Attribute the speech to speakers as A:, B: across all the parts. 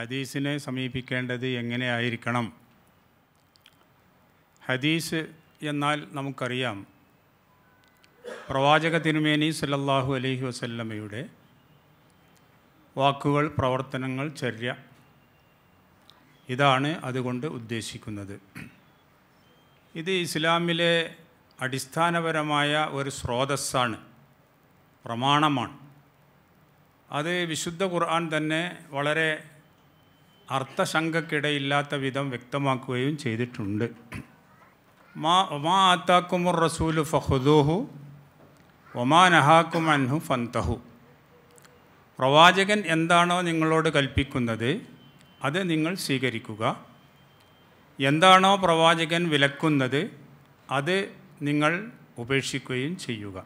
A: ഹദീസിനെ സമീപിക്കേണ്ടത് എങ്ങനെയായിരിക്കണം ഹദീസ് എന്നാൽ നമുക്കറിയാം പ്രവാചക തിരുമേനി സല്ലല്ലാഹു അലൈഹി വസല്ലമയുടെ വാക്കുകൾ പ്രവർത്തനങ്ങൾ ചര്യ ഇതാണ് അതുകൊണ്ട് ഉദ്ദേശിക്കുന്നത് ഇത് ഇസ്ലാമിലെ അടിസ്ഥാനപരമായ ഒരു സ്രോതസ്സാണ് പ്രമാണമാണ് അത് വിശുദ്ധ ഖുർആൻ തന്നെ വളരെ അർത്ഥശങ്കക്കിടയില്ലാത്ത വിധം വ്യക്തമാക്കുകയും ചെയ്തിട്ടുണ്ട് മാ ഒമാ ആത്താക്കുമുർ റസൂലു ഫഹുദൂഹു ഒമാ നഹാക്കും അൻഹു ഫന്തഹു പ്രവാചകൻ എന്താണോ നിങ്ങളോട് കൽപ്പിക്കുന്നത് അത് നിങ്ങൾ സ്വീകരിക്കുക എന്താണോ പ്രവാചകൻ വിലക്കുന്നത് അത് നിങ്ങൾ ഉപേക്ഷിക്കുകയും ചെയ്യുക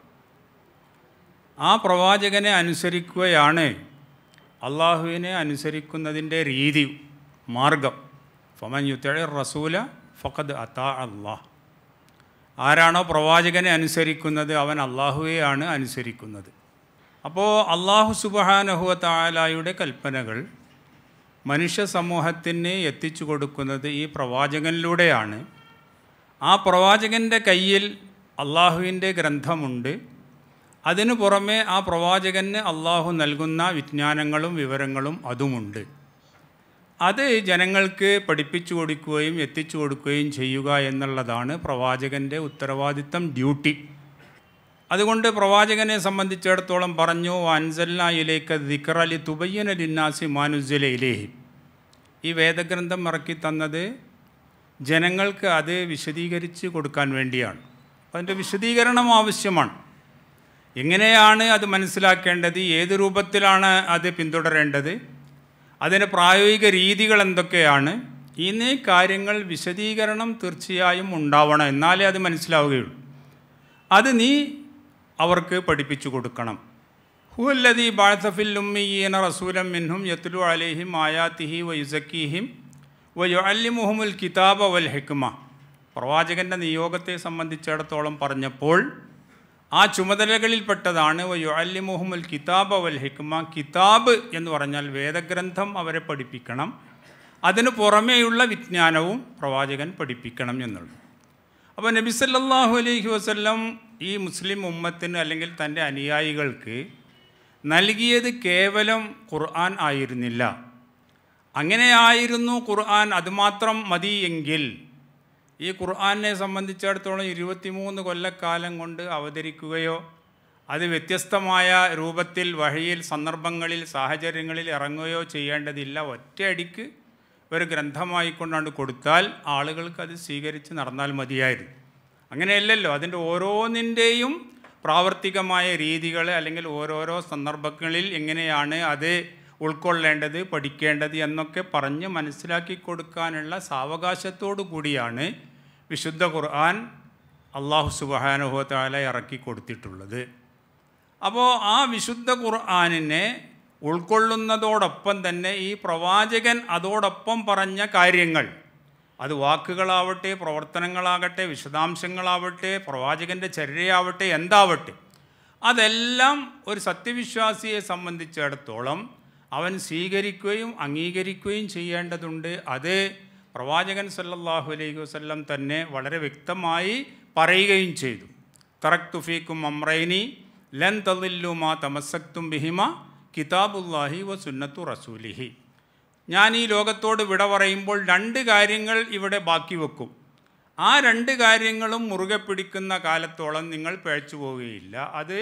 A: ആ പ്രവാചകനെ അനുസരിക്കുകയാണ് അള്ളാഹുവിനെ അനുസരിക്കുന്നതിൻ്റെ രീതി മാർഗം ഫമൻ യുത്തഴ റസൂല ഫഖദ് അത്താ അള്ളാഹ് ആരാണോ പ്രവാചകനെ അനുസരിക്കുന്നത് അവൻ അള്ളാഹുവെയാണ് അനുസരിക്കുന്നത് അപ്പോൾ അള്ളാഹു സുബഹാനഹുവ താലായുടെ കൽപ്പനകൾ മനുഷ്യ സമൂഹത്തിന് എത്തിച്ചു കൊടുക്കുന്നത് ഈ പ്രവാചകനിലൂടെയാണ് ആ പ്രവാചകൻ്റെ കയ്യിൽ അള്ളാഹുവിൻ്റെ ഗ്രന്ഥമുണ്ട് അതിനു പുറമെ ആ പ്രവാചകന് അള്ളാഹു നൽകുന്ന വിജ്ഞാനങ്ങളും വിവരങ്ങളും അതുമുണ്ട് അത് ജനങ്ങൾക്ക് പഠിപ്പിച്ചു കൊടുക്കുകയും എത്തിച്ചു കൊടുക്കുകയും ചെയ്യുക എന്നുള്ളതാണ് പ്രവാചകൻ്റെ ഉത്തരവാദിത്തം ഡ്യൂട്ടി അതുകൊണ്ട് പ്രവാചകനെ സംബന്ധിച്ചിടത്തോളം പറഞ്ഞു അൻസല്ലായിലേക്ക് ദിക്റലി തുബയ്യന ലിന്നാസി മാനുസലയിലേഹി ഈ വേദഗ്രന്ഥം ഇറക്കി തന്നത് ജനങ്ങൾക്ക് അത് വിശദീകരിച്ച് കൊടുക്കാൻ വേണ്ടിയാണ് അതിൻ്റെ വിശദീകരണം ആവശ്യമാണ് എങ്ങനെയാണ് അത് മനസ്സിലാക്കേണ്ടത് ഏത് രൂപത്തിലാണ് അത് പിന്തുടരേണ്ടത് അതിന് പ്രായോഗിക രീതികൾ എന്തൊക്കെയാണ് ഇനി കാര്യങ്ങൾ വിശദീകരണം തീർച്ചയായും ഉണ്ടാവണം എന്നാലേ അത് മനസ്സിലാവുകയുള്ളൂ അത് നീ അവർക്ക് പഠിപ്പിച്ചു കൊടുക്കണം ഹുല്ലതി ബാഴ്സഫില്ലുമ്മീന റസൂലം മിൻഹും യത്ലു അലേഹിം ആയാത്തിഹി വ വയു അല്ലി മുഹമുൽ കിതാബ വൽ ഹെക്കുമ പ്രവാചകൻ്റെ നിയോഗത്തെ സംബന്ധിച്ചിടത്തോളം പറഞ്ഞപ്പോൾ ആ ചുമതലകളിൽപ്പെട്ടതാണ് അല്ലി മുഹമ്മൽ കിതാബ് അവൽ ഹിക്മ കിതാബ് എന്ന് പറഞ്ഞാൽ വേദഗ്രന്ഥം അവരെ പഠിപ്പിക്കണം അതിനു പുറമേയുള്ള വിജ്ഞാനവും പ്രവാചകൻ പഠിപ്പിക്കണം എന്നുള്ളത് അപ്പോൾ നബി സല്ലാഹു അലൈഹി വസ്ല്ലം ഈ മുസ്ലിം ഉമ്മത്തിന് അല്ലെങ്കിൽ തൻ്റെ അനുയായികൾക്ക് നൽകിയത് കേവലം ഖുർആൻ ആയിരുന്നില്ല അങ്ങനെയായിരുന്നു ഖുർആൻ അതുമാത്രം മതിയെങ്കിൽ ഈ ഖുർആാനിനെ സംബന്ധിച്ചിടത്തോളം ഇരുപത്തിമൂന്ന് കൊല്ലക്കാലം കൊണ്ട് അവതരിക്കുകയോ അത് വ്യത്യസ്തമായ രൂപത്തിൽ വഴിയിൽ സന്ദർഭങ്ങളിൽ സാഹചര്യങ്ങളിൽ ഇറങ്ങുകയോ ചെയ്യേണ്ടതില്ല ഒറ്റയടിക്ക് ഒരു ഗ്രന്ഥമായി കൊണ്ടാണ് കൊടുത്താൽ ആളുകൾക്ക് അത് സ്വീകരിച്ച് നടന്നാൽ മതിയായിരുന്നു അങ്ങനെയല്ലല്ലോ അതിൻ്റെ ഓരോന്നിൻ്റെയും പ്രാവർത്തികമായ രീതികൾ അല്ലെങ്കിൽ ഓരോരോ സന്ദർഭങ്ങളിൽ എങ്ങനെയാണ് അത് ഉൾക്കൊള്ളേണ്ടത് പഠിക്കേണ്ടത് എന്നൊക്കെ പറഞ്ഞ് മനസ്സിലാക്കി കൊടുക്കാനുള്ള സാവകാശത്തോടു കൂടിയാണ് വിശുദ്ധ ഖുർആൻ അള്ളാഹു സുബഹാനുഭവത്താല ഇറക്കി കൊടുത്തിട്ടുള്ളത് അപ്പോൾ ആ വിശുദ്ധ ഖുർആാനിനെ ഉൾക്കൊള്ളുന്നതോടൊപ്പം തന്നെ ഈ പ്രവാചകൻ അതോടൊപ്പം പറഞ്ഞ കാര്യങ്ങൾ അത് വാക്കുകളാവട്ടെ പ്രവർത്തനങ്ങളാകട്ടെ വിശദാംശങ്ങളാവട്ടെ പ്രവാചകൻ്റെ ചര്യയാവട്ടെ എന്താവട്ടെ അതെല്ലാം ഒരു സത്യവിശ്വാസിയെ സംബന്ധിച്ചിടത്തോളം അവൻ സ്വീകരിക്കുകയും അംഗീകരിക്കുകയും ചെയ്യേണ്ടതുണ്ട് അത് പ്രവാചകൻ സല്ലല്ലാഹു അലൈഹി വസ്ല്ലം തന്നെ വളരെ വ്യക്തമായി പറയുകയും ചെയ്തു തറക് തുഫീക്കും അമ്രൈനി ലൻ മാ തമസക്തും ബിഹിമ കിതാബുല്ലാഹി വ സുന്നത്തു റസൂലിഹി ഞാൻ ഈ ലോകത്തോട് വിട പറയുമ്പോൾ രണ്ട് കാര്യങ്ങൾ ഇവിടെ ബാക്കി വെക്കും ആ രണ്ട് കാര്യങ്ങളും മുറുകെ പിടിക്കുന്ന കാലത്തോളം നിങ്ങൾ പിഴച്ചു പോവുകയില്ല അത്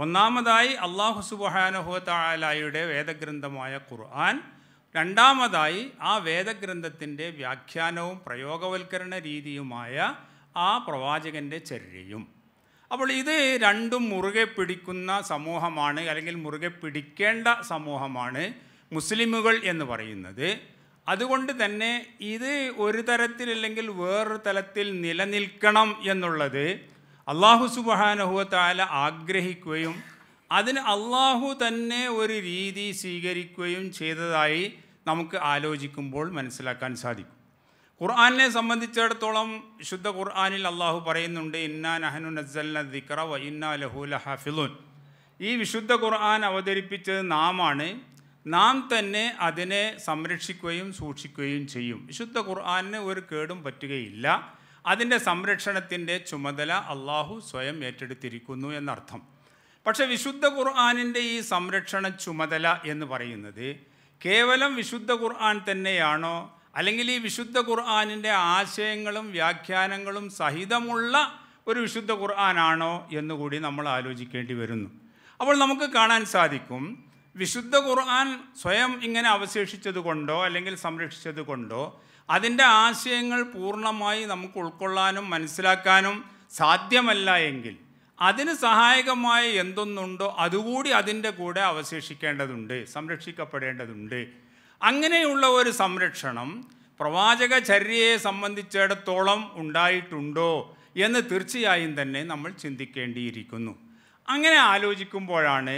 A: ഒന്നാമതായി അള്ളാഹു സുബാനുഹുത്താലായുടെ വേദഗ്രന്ഥമായ ഖുർആൻ രണ്ടാമതായി ആ വേദഗ്രന്ഥത്തിൻ്റെ വ്യാഖ്യാനവും പ്രയോഗവൽക്കരണ രീതിയുമായ ആ പ്രവാചകൻ്റെ ചര്യയും അപ്പോൾ ഇത് രണ്ടും മുറുകെ പിടിക്കുന്ന സമൂഹമാണ് അല്ലെങ്കിൽ മുറുകെ പിടിക്കേണ്ട സമൂഹമാണ് മുസ്ലിമുകൾ എന്ന് പറയുന്നത് അതുകൊണ്ട് തന്നെ ഇത് ഒരു തരത്തിലല്ലെങ്കിൽ വേറൊരു തലത്തിൽ നിലനിൽക്കണം എന്നുള്ളത് അള്ളാഹു സുബഹാനഹുവത്താല ആഗ്രഹിക്കുകയും അതിന് അള്ളാഹു തന്നെ ഒരു രീതി സ്വീകരിക്കുകയും ചെയ്തതായി നമുക്ക് ആലോചിക്കുമ്പോൾ മനസ്സിലാക്കാൻ സാധിക്കും ഖുർആാനിനെ സംബന്ധിച്ചിടത്തോളം ശുദ്ധ ഖുർആാനിൽ അള്ളാഹു പറയുന്നുണ്ട് ഇന്നാ അഹനു നസല്ല ദിക്ര വ ഇന്നാ ലഹുല ഹഫിലുൻ ഈ വിശുദ്ധ ഖുർആൻ അവതരിപ്പിച്ചത് നാമാണ് നാം തന്നെ അതിനെ സംരക്ഷിക്കുകയും സൂക്ഷിക്കുകയും ചെയ്യും വിശുദ്ധ ഖുർആാനിന് ഒരു കേടും പറ്റുകയില്ല അതിൻ്റെ സംരക്ഷണത്തിൻ്റെ ചുമതല അള്ളാഹു സ്വയം ഏറ്റെടുത്തിരിക്കുന്നു എന്നർത്ഥം പക്ഷേ വിശുദ്ധ ഖുർആാനിൻ്റെ ഈ സംരക്ഷണ ചുമതല എന്ന് പറയുന്നത് കേവലം വിശുദ്ധ ഖുർആൻ തന്നെയാണോ അല്ലെങ്കിൽ ഈ വിശുദ്ധ ഖുർആാനിൻ്റെ ആശയങ്ങളും വ്യാഖ്യാനങ്ങളും സഹിതമുള്ള ഒരു വിശുദ്ധ ഖുർആാനാണോ എന്നുകൂടി നമ്മൾ ആലോചിക്കേണ്ടി വരുന്നു അപ്പോൾ നമുക്ക് കാണാൻ സാധിക്കും വിശുദ്ധ ഖുർആൻ സ്വയം ഇങ്ങനെ അവശേഷിച്ചത് കൊണ്ടോ അല്ലെങ്കിൽ സംരക്ഷിച്ചത് കൊണ്ടോ അതിൻ്റെ ആശയങ്ങൾ പൂർണ്ണമായി നമുക്ക് ഉൾക്കൊള്ളാനും മനസ്സിലാക്കാനും സാധ്യമല്ല എങ്കിൽ അതിന് സഹായകമായ എന്തൊന്നുണ്ടോ അതുകൂടി അതിൻ്റെ കൂടെ അവശേഷിക്കേണ്ടതുണ്ട് സംരക്ഷിക്കപ്പെടേണ്ടതുണ്ട് അങ്ങനെയുള്ള ഒരു സംരക്ഷണം പ്രവാചക ചര്യയെ സംബന്ധിച്ചിടത്തോളം ഉണ്ടായിട്ടുണ്ടോ എന്ന് തീർച്ചയായും തന്നെ നമ്മൾ ചിന്തിക്കേണ്ടിയിരിക്കുന്നു അങ്ങനെ ആലോചിക്കുമ്പോഴാണ്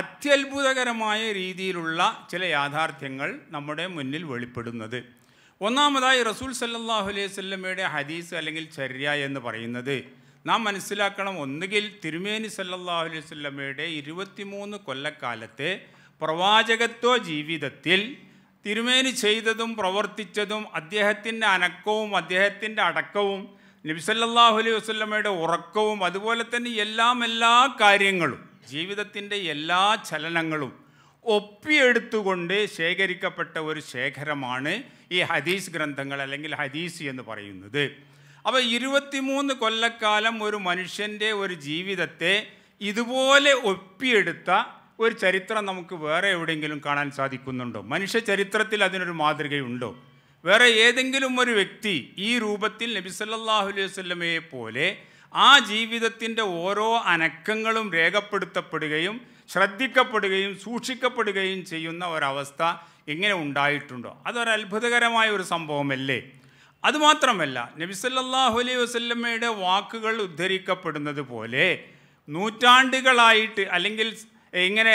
A: അത്യത്ഭുതകരമായ രീതിയിലുള്ള ചില യാഥാർത്ഥ്യങ്ങൾ നമ്മുടെ മുന്നിൽ വെളിപ്പെടുന്നത് ഒന്നാമതായി റസൂൽ സല്ലാഹു അലൈഹി സ്വല്ലമ്മയുടെ ഹദീസ് അല്ലെങ്കിൽ ചര്യ എന്ന് പറയുന്നത് നാം മനസ്സിലാക്കണം ഒന്നുകിൽ തിരുമേനി സല്ലാഹു അലൈഹി സ്വല്ലമ്മയുടെ ഇരുപത്തിമൂന്ന് കൊല്ലക്കാലത്തെ പ്രവാചകത്വ ജീവിതത്തിൽ തിരുമേനി ചെയ്തതും പ്രവർത്തിച്ചതും അദ്ദേഹത്തിൻ്റെ അനക്കവും അദ്ദേഹത്തിൻ്റെ അടക്കവും നബിസല്ലാഹു അലൈഹി വസ്ല്ലമ്മയുടെ ഉറക്കവും അതുപോലെ തന്നെ എല്ലാം എല്ലാ കാര്യങ്ങളും ജീവിതത്തിൻ്റെ എല്ലാ ചലനങ്ങളും ഒപ്പിയെടുത്തുകൊണ്ട് ശേഖരിക്കപ്പെട്ട ഒരു ശേഖരമാണ് ഈ ഹദീസ് ഗ്രന്ഥങ്ങൾ അല്ലെങ്കിൽ ഹദീസ് എന്ന് പറയുന്നത് അപ്പോൾ ഇരുപത്തിമൂന്ന് കൊല്ലക്കാലം ഒരു മനുഷ്യൻ്റെ ഒരു ജീവിതത്തെ ഇതുപോലെ ഒപ്പിയെടുത്ത ഒരു ചരിത്രം നമുക്ക് വേറെ എവിടെയെങ്കിലും കാണാൻ സാധിക്കുന്നുണ്ടോ മനുഷ്യ ചരിത്രത്തിൽ അതിനൊരു മാതൃകയുണ്ടോ വേറെ ഏതെങ്കിലും ഒരു വ്യക്തി ഈ രൂപത്തിൽ നബി നബിസല്ലാഹു അലൈഹി വല്ലമയെ പോലെ ആ ജീവിതത്തിൻ്റെ ഓരോ അനക്കങ്ങളും രേഖപ്പെടുത്തപ്പെടുകയും ശ്രദ്ധിക്കപ്പെടുകയും സൂക്ഷിക്കപ്പെടുകയും ചെയ്യുന്ന ഒരവസ്ഥ ഇങ്ങനെ ഉണ്ടായിട്ടുണ്ടോ അതൊരത്ഭുതകരമായ ഒരു സംഭവമല്ലേ അതുമാത്രമല്ല നബിസല്ലാഹു അലൈഹി വസ്ല്ലമ്മയുടെ വാക്കുകൾ ഉദ്ധരിക്കപ്പെടുന്നത് പോലെ നൂറ്റാണ്ടുകളായിട്ട് അല്ലെങ്കിൽ ഇങ്ങനെ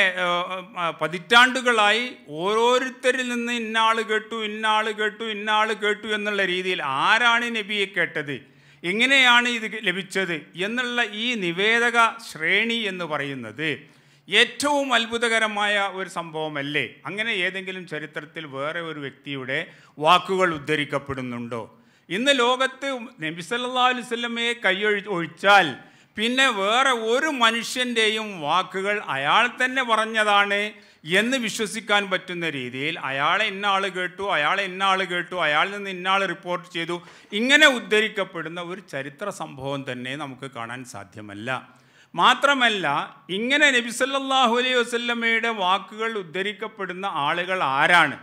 A: പതിറ്റാണ്ടുകളായി ഓരോരുത്തരിൽ നിന്ന് ഇന്നാൾ കേട്ടു ഇന്നാൾ കേട്ടു ഇന്നാൾ കേട്ടു എന്നുള്ള രീതിയിൽ ആരാണ് നബിയെ കേട്ടത് എങ്ങനെയാണ് ഇത് ലഭിച്ചത് എന്നുള്ള ഈ നിവേദക ശ്രേണി എന്ന് പറയുന്നത് ഏറ്റവും അത്ഭുതകരമായ ഒരു സംഭവമല്ലേ അങ്ങനെ ഏതെങ്കിലും ചരിത്രത്തിൽ വേറെ ഒരു വ്യക്തിയുടെ വാക്കുകൾ ഉദ്ധരിക്കപ്പെടുന്നുണ്ടോ ഇന്ന് ലോകത്ത് നബി സല്ലാ അലുസല്ലമയെ കൈയൊഴി ഒഴിച്ചാൽ പിന്നെ വേറെ ഒരു മനുഷ്യൻ്റെയും വാക്കുകൾ അയാൾ തന്നെ പറഞ്ഞതാണ് എന്ന് വിശ്വസിക്കാൻ പറ്റുന്ന രീതിയിൽ അയാളെ ഇന്നാൾ കേട്ടു അയാളെ ഇന്നാൾ കേട്ടു അയാളിൽ നിന്ന് ഇന്നാൾ റിപ്പോർട്ട് ചെയ്തു ഇങ്ങനെ ഉദ്ധരിക്കപ്പെടുന്ന ഒരു ചരിത്ര സംഭവം തന്നെ നമുക്ക് കാണാൻ സാധ്യമല്ല മാത്രമല്ല ഇങ്ങനെ നബിസല്ലാഹു അലൈഹി വസല്ലമ്മയുടെ വാക്കുകൾ ഉദ്ധരിക്കപ്പെടുന്ന ആളുകൾ ആരാണ്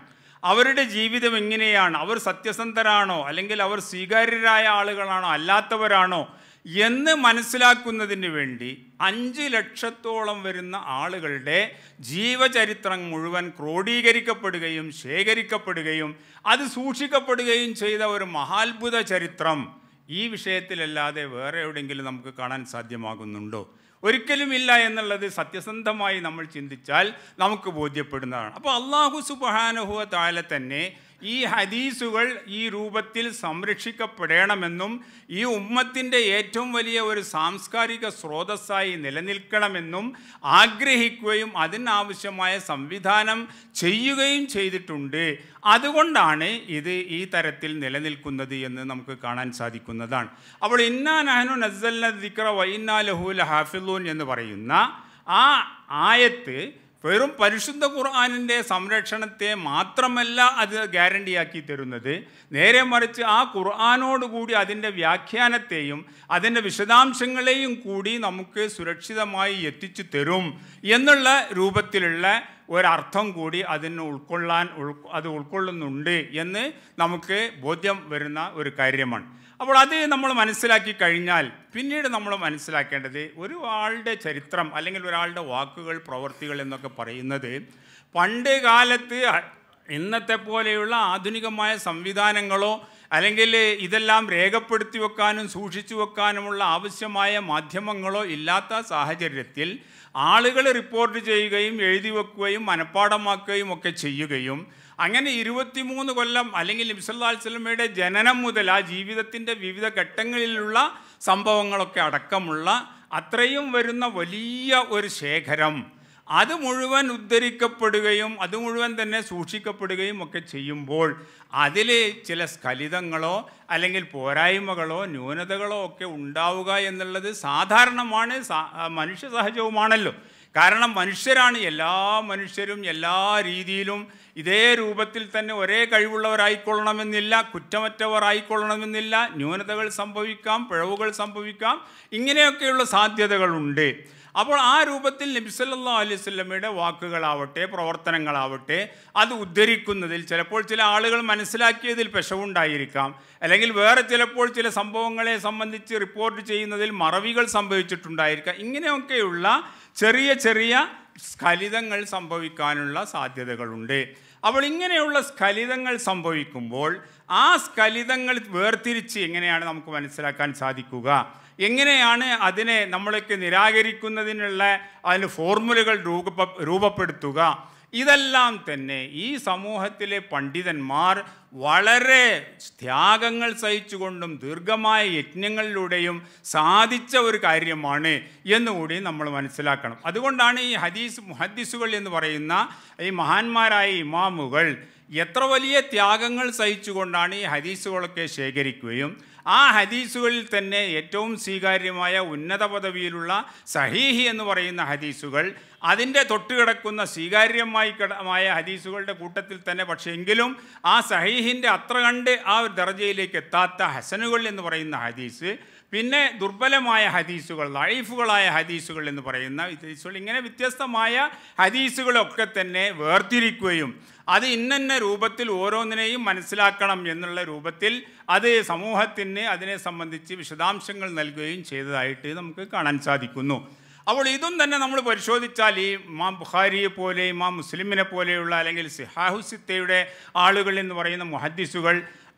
A: അവരുടെ ജീവിതം എങ്ങനെയാണ് അവർ സത്യസന്ധരാണോ അല്ലെങ്കിൽ അവർ സ്വീകാര്യരായ ആളുകളാണോ അല്ലാത്തവരാണോ എന്ന് മനസ്സിലാക്കുന്നതിന് വേണ്ടി അഞ്ച് ലക്ഷത്തോളം വരുന്ന ആളുകളുടെ ജീവചരിത്രം മുഴുവൻ ക്രോഡീകരിക്കപ്പെടുകയും ശേഖരിക്കപ്പെടുകയും അത് സൂക്ഷിക്കപ്പെടുകയും ചെയ്ത ഒരു മഹാത്ഭുത ചരിത്രം ഈ വിഷയത്തിലല്ലാതെ വേറെ എവിടെയെങ്കിലും നമുക്ക് കാണാൻ സാധ്യമാകുന്നുണ്ടോ ഒരിക്കലുമില്ല എന്നുള്ളത് സത്യസന്ധമായി നമ്മൾ ചിന്തിച്ചാൽ നമുക്ക് ബോധ്യപ്പെടുന്നതാണ് അപ്പോൾ അള്ളാഹു സുബഹാനുഹുവ താല തന്നെ ഈ ഹദീസുകൾ ഈ രൂപത്തിൽ സംരക്ഷിക്കപ്പെടണമെന്നും ഈ ഉമ്മത്തിൻ്റെ ഏറ്റവും വലിയ ഒരു സാംസ്കാരിക സ്രോതസ്സായി നിലനിൽക്കണമെന്നും ആഗ്രഹിക്കുകയും അതിനാവശ്യമായ സംവിധാനം ചെയ്യുകയും ചെയ്തിട്ടുണ്ട് അതുകൊണ്ടാണ് ഇത് ഈ തരത്തിൽ നിലനിൽക്കുന്നത് എന്ന് നമുക്ക് കാണാൻ സാധിക്കുന്നതാണ് അപ്പോൾ ഇന്നാ നഹനു നസല്ല ദിക്ര വൈന്നാ ലഹു ലഹാഫിലൂൻ എന്ന് പറയുന്ന ആ ആയത്ത് വെറും പരിശുദ്ധ ഖുർആാനിൻ്റെ സംരക്ഷണത്തെ മാത്രമല്ല അത് ഗ്യാരണ്ടിയാക്കി തരുന്നത് നേരെ മറിച്ച് ആ ഖുർആാനോടുകൂടി അതിൻ്റെ വ്യാഖ്യാനത്തെയും അതിൻ്റെ വിശദാംശങ്ങളെയും കൂടി നമുക്ക് സുരക്ഷിതമായി എത്തിച്ചു തരും എന്നുള്ള രൂപത്തിലുള്ള ഒരർത്ഥം കൂടി അതിന് ഉൾക്കൊള്ളാൻ അത് ഉൾക്കൊള്ളുന്നുണ്ട് എന്ന് നമുക്ക് ബോധ്യം വരുന്ന ഒരു കാര്യമാണ് അപ്പോൾ അത് നമ്മൾ മനസ്സിലാക്കി കഴിഞ്ഞാൽ പിന്നീട് നമ്മൾ മനസ്സിലാക്കേണ്ടത് ഒരാളുടെ ചരിത്രം അല്ലെങ്കിൽ ഒരാളുടെ വാക്കുകൾ പ്രവൃത്തികൾ എന്നൊക്കെ പറയുന്നത് പണ്ട് കാലത്ത് ഇന്നത്തെ പോലെയുള്ള ആധുനികമായ സംവിധാനങ്ങളോ അല്ലെങ്കിൽ ഇതെല്ലാം രേഖപ്പെടുത്തി വെക്കാനും സൂക്ഷിച്ചു വെക്കാനുമുള്ള ആവശ്യമായ മാധ്യമങ്ങളോ ഇല്ലാത്ത സാഹചര്യത്തിൽ ആളുകൾ റിപ്പോർട്ട് ചെയ്യുകയും എഴുതി വെക്കുകയും മനഃപ്പാടമാക്കുകയും ഒക്കെ ചെയ്യുകയും അങ്ങനെ ഇരുപത്തിമൂന്ന് കൊല്ലം അല്ലെങ്കിൽ നബിസല്ലാസ്ലമയുടെ ജനനം മുതൽ ആ ജീവിതത്തിൻ്റെ വിവിധ ഘട്ടങ്ങളിലുള്ള സംഭവങ്ങളൊക്കെ അടക്കമുള്ള അത്രയും വരുന്ന വലിയ ഒരു ശേഖരം അത് മുഴുവൻ ഉദ്ധരിക്കപ്പെടുകയും അത് മുഴുവൻ തന്നെ സൂക്ഷിക്കപ്പെടുകയും ഒക്കെ ചെയ്യുമ്പോൾ അതിൽ ചില സ്ഖലിതങ്ങളോ അല്ലെങ്കിൽ പോരായ്മകളോ ന്യൂനതകളോ ഒക്കെ ഉണ്ടാവുക എന്നുള്ളത് സാധാരണമാണ് മനുഷ്യ സഹജവുമാണല്ലോ കാരണം മനുഷ്യരാണ് എല്ലാ മനുഷ്യരും എല്ലാ രീതിയിലും ഇതേ രൂപത്തിൽ തന്നെ ഒരേ കഴിവുള്ളവരായിക്കൊള്ളണമെന്നില്ല കുറ്റമറ്റവർ ആയിക്കൊള്ളണമെന്നില്ല ന്യൂനതകൾ സംഭവിക്കാം പിഴവുകൾ സംഭവിക്കാം ഇങ്ങനെയൊക്കെയുള്ള സാധ്യതകളുണ്ട് അപ്പോൾ ആ രൂപത്തിൽ നബിസല്ലാ അലൈഹി സ്വല്ലമ്മയുടെ വാക്കുകളാവട്ടെ പ്രവർത്തനങ്ങളാവട്ടെ അത് ഉദ്ധരിക്കുന്നതിൽ ചിലപ്പോൾ ചില ആളുകൾ മനസ്സിലാക്കിയതിൽ പെശവുണ്ടായിരിക്കാം അല്ലെങ്കിൽ വേറെ ചിലപ്പോൾ ചില സംഭവങ്ങളെ സംബന്ധിച്ച് റിപ്പോർട്ട് ചെയ്യുന്നതിൽ മറവികൾ സംഭവിച്ചിട്ടുണ്ടായിരിക്കാം ഇങ്ങനെയൊക്കെയുള്ള ചെറിയ ചെറിയ സ്ഖലിതങ്ങൾ സംഭവിക്കാനുള്ള സാധ്യതകളുണ്ട് അവൾ ഇങ്ങനെയുള്ള സ്ഖലിതങ്ങൾ സംഭവിക്കുമ്പോൾ ആ സ്ഖലിതങ്ങൾ വേർതിരിച്ച് എങ്ങനെയാണ് നമുക്ക് മനസ്സിലാക്കാൻ സാധിക്കുക എങ്ങനെയാണ് അതിനെ നമ്മളൊക്കെ നിരാകരിക്കുന്നതിനുള്ള അതിന് ഫോർമുലകൾ രൂപ രൂപപ്പെടുത്തുക ഇതെല്ലാം തന്നെ ഈ സമൂഹത്തിലെ പണ്ഡിതന്മാർ വളരെ ത്യാഗങ്ങൾ സഹിച്ചുകൊണ്ടും ദീർഘമായ യജ്ഞങ്ങളിലൂടെയും സാധിച്ച ഒരു കാര്യമാണ് എന്നുകൂടി നമ്മൾ മനസ്സിലാക്കണം അതുകൊണ്ടാണ് ഈ ഹദീസ് മുഹദ്ദിസുകൾ എന്ന് പറയുന്ന ഈ മഹാന്മാരായ ഇമാമുകൾ എത്ര വലിയ ത്യാഗങ്ങൾ സഹിച്ചുകൊണ്ടാണ് ഈ ഹദീസുകളൊക്കെ ശേഖരിക്കുകയും ആ ഹദീസുകളിൽ തന്നെ ഏറ്റവും സ്വീകാര്യമായ ഉന്നത പദവിയിലുള്ള സഹീഹി എന്ന് പറയുന്ന ഹദീസുകൾ അതിൻ്റെ തൊട്ടുകിടക്കുന്ന സ്വീകാര്യമായി കിടമായ ഹദീസുകളുടെ കൂട്ടത്തിൽ തന്നെ പക്ഷേ എങ്കിലും ആ സഹീഹിൻ്റെ അത്ര കണ്ട് ആ ഒരു ദർജയിലേക്ക് എത്താത്ത ഹസനുകൾ എന്ന് പറയുന്ന ഹദീസ് പിന്നെ ദുർബലമായ ഹദീസുകൾ ലൈഫുകളായ ഹദീസുകൾ എന്ന് പറയുന്ന ഹദീസുകൾ ഇങ്ങനെ വ്യത്യസ്തമായ ഹദീസുകളൊക്കെ തന്നെ വേർതിരിക്കുകയും അത് ഇന്നന്ന രൂപത്തിൽ ഓരോന്നിനെയും മനസ്സിലാക്കണം എന്നുള്ള രൂപത്തിൽ അത് സമൂഹത്തിന് അതിനെ സംബന്ധിച്ച് വിശദാംശങ്ങൾ നൽകുകയും ചെയ്തതായിട്ട് നമുക്ക് കാണാൻ സാധിക്കുന്നു അപ്പോൾ ഇതും തന്നെ നമ്മൾ പരിശോധിച്ചാൽ ഈ മാ ബുഖാരിയെ പോലെ ഇമാം മുസ്ലിമിനെ പോലെയുള്ള അല്ലെങ്കിൽ സിഹാഹുസിത്തയുടെ ആളുകൾ എന്ന് പറയുന്ന മുഹദ്ദിസുകൾ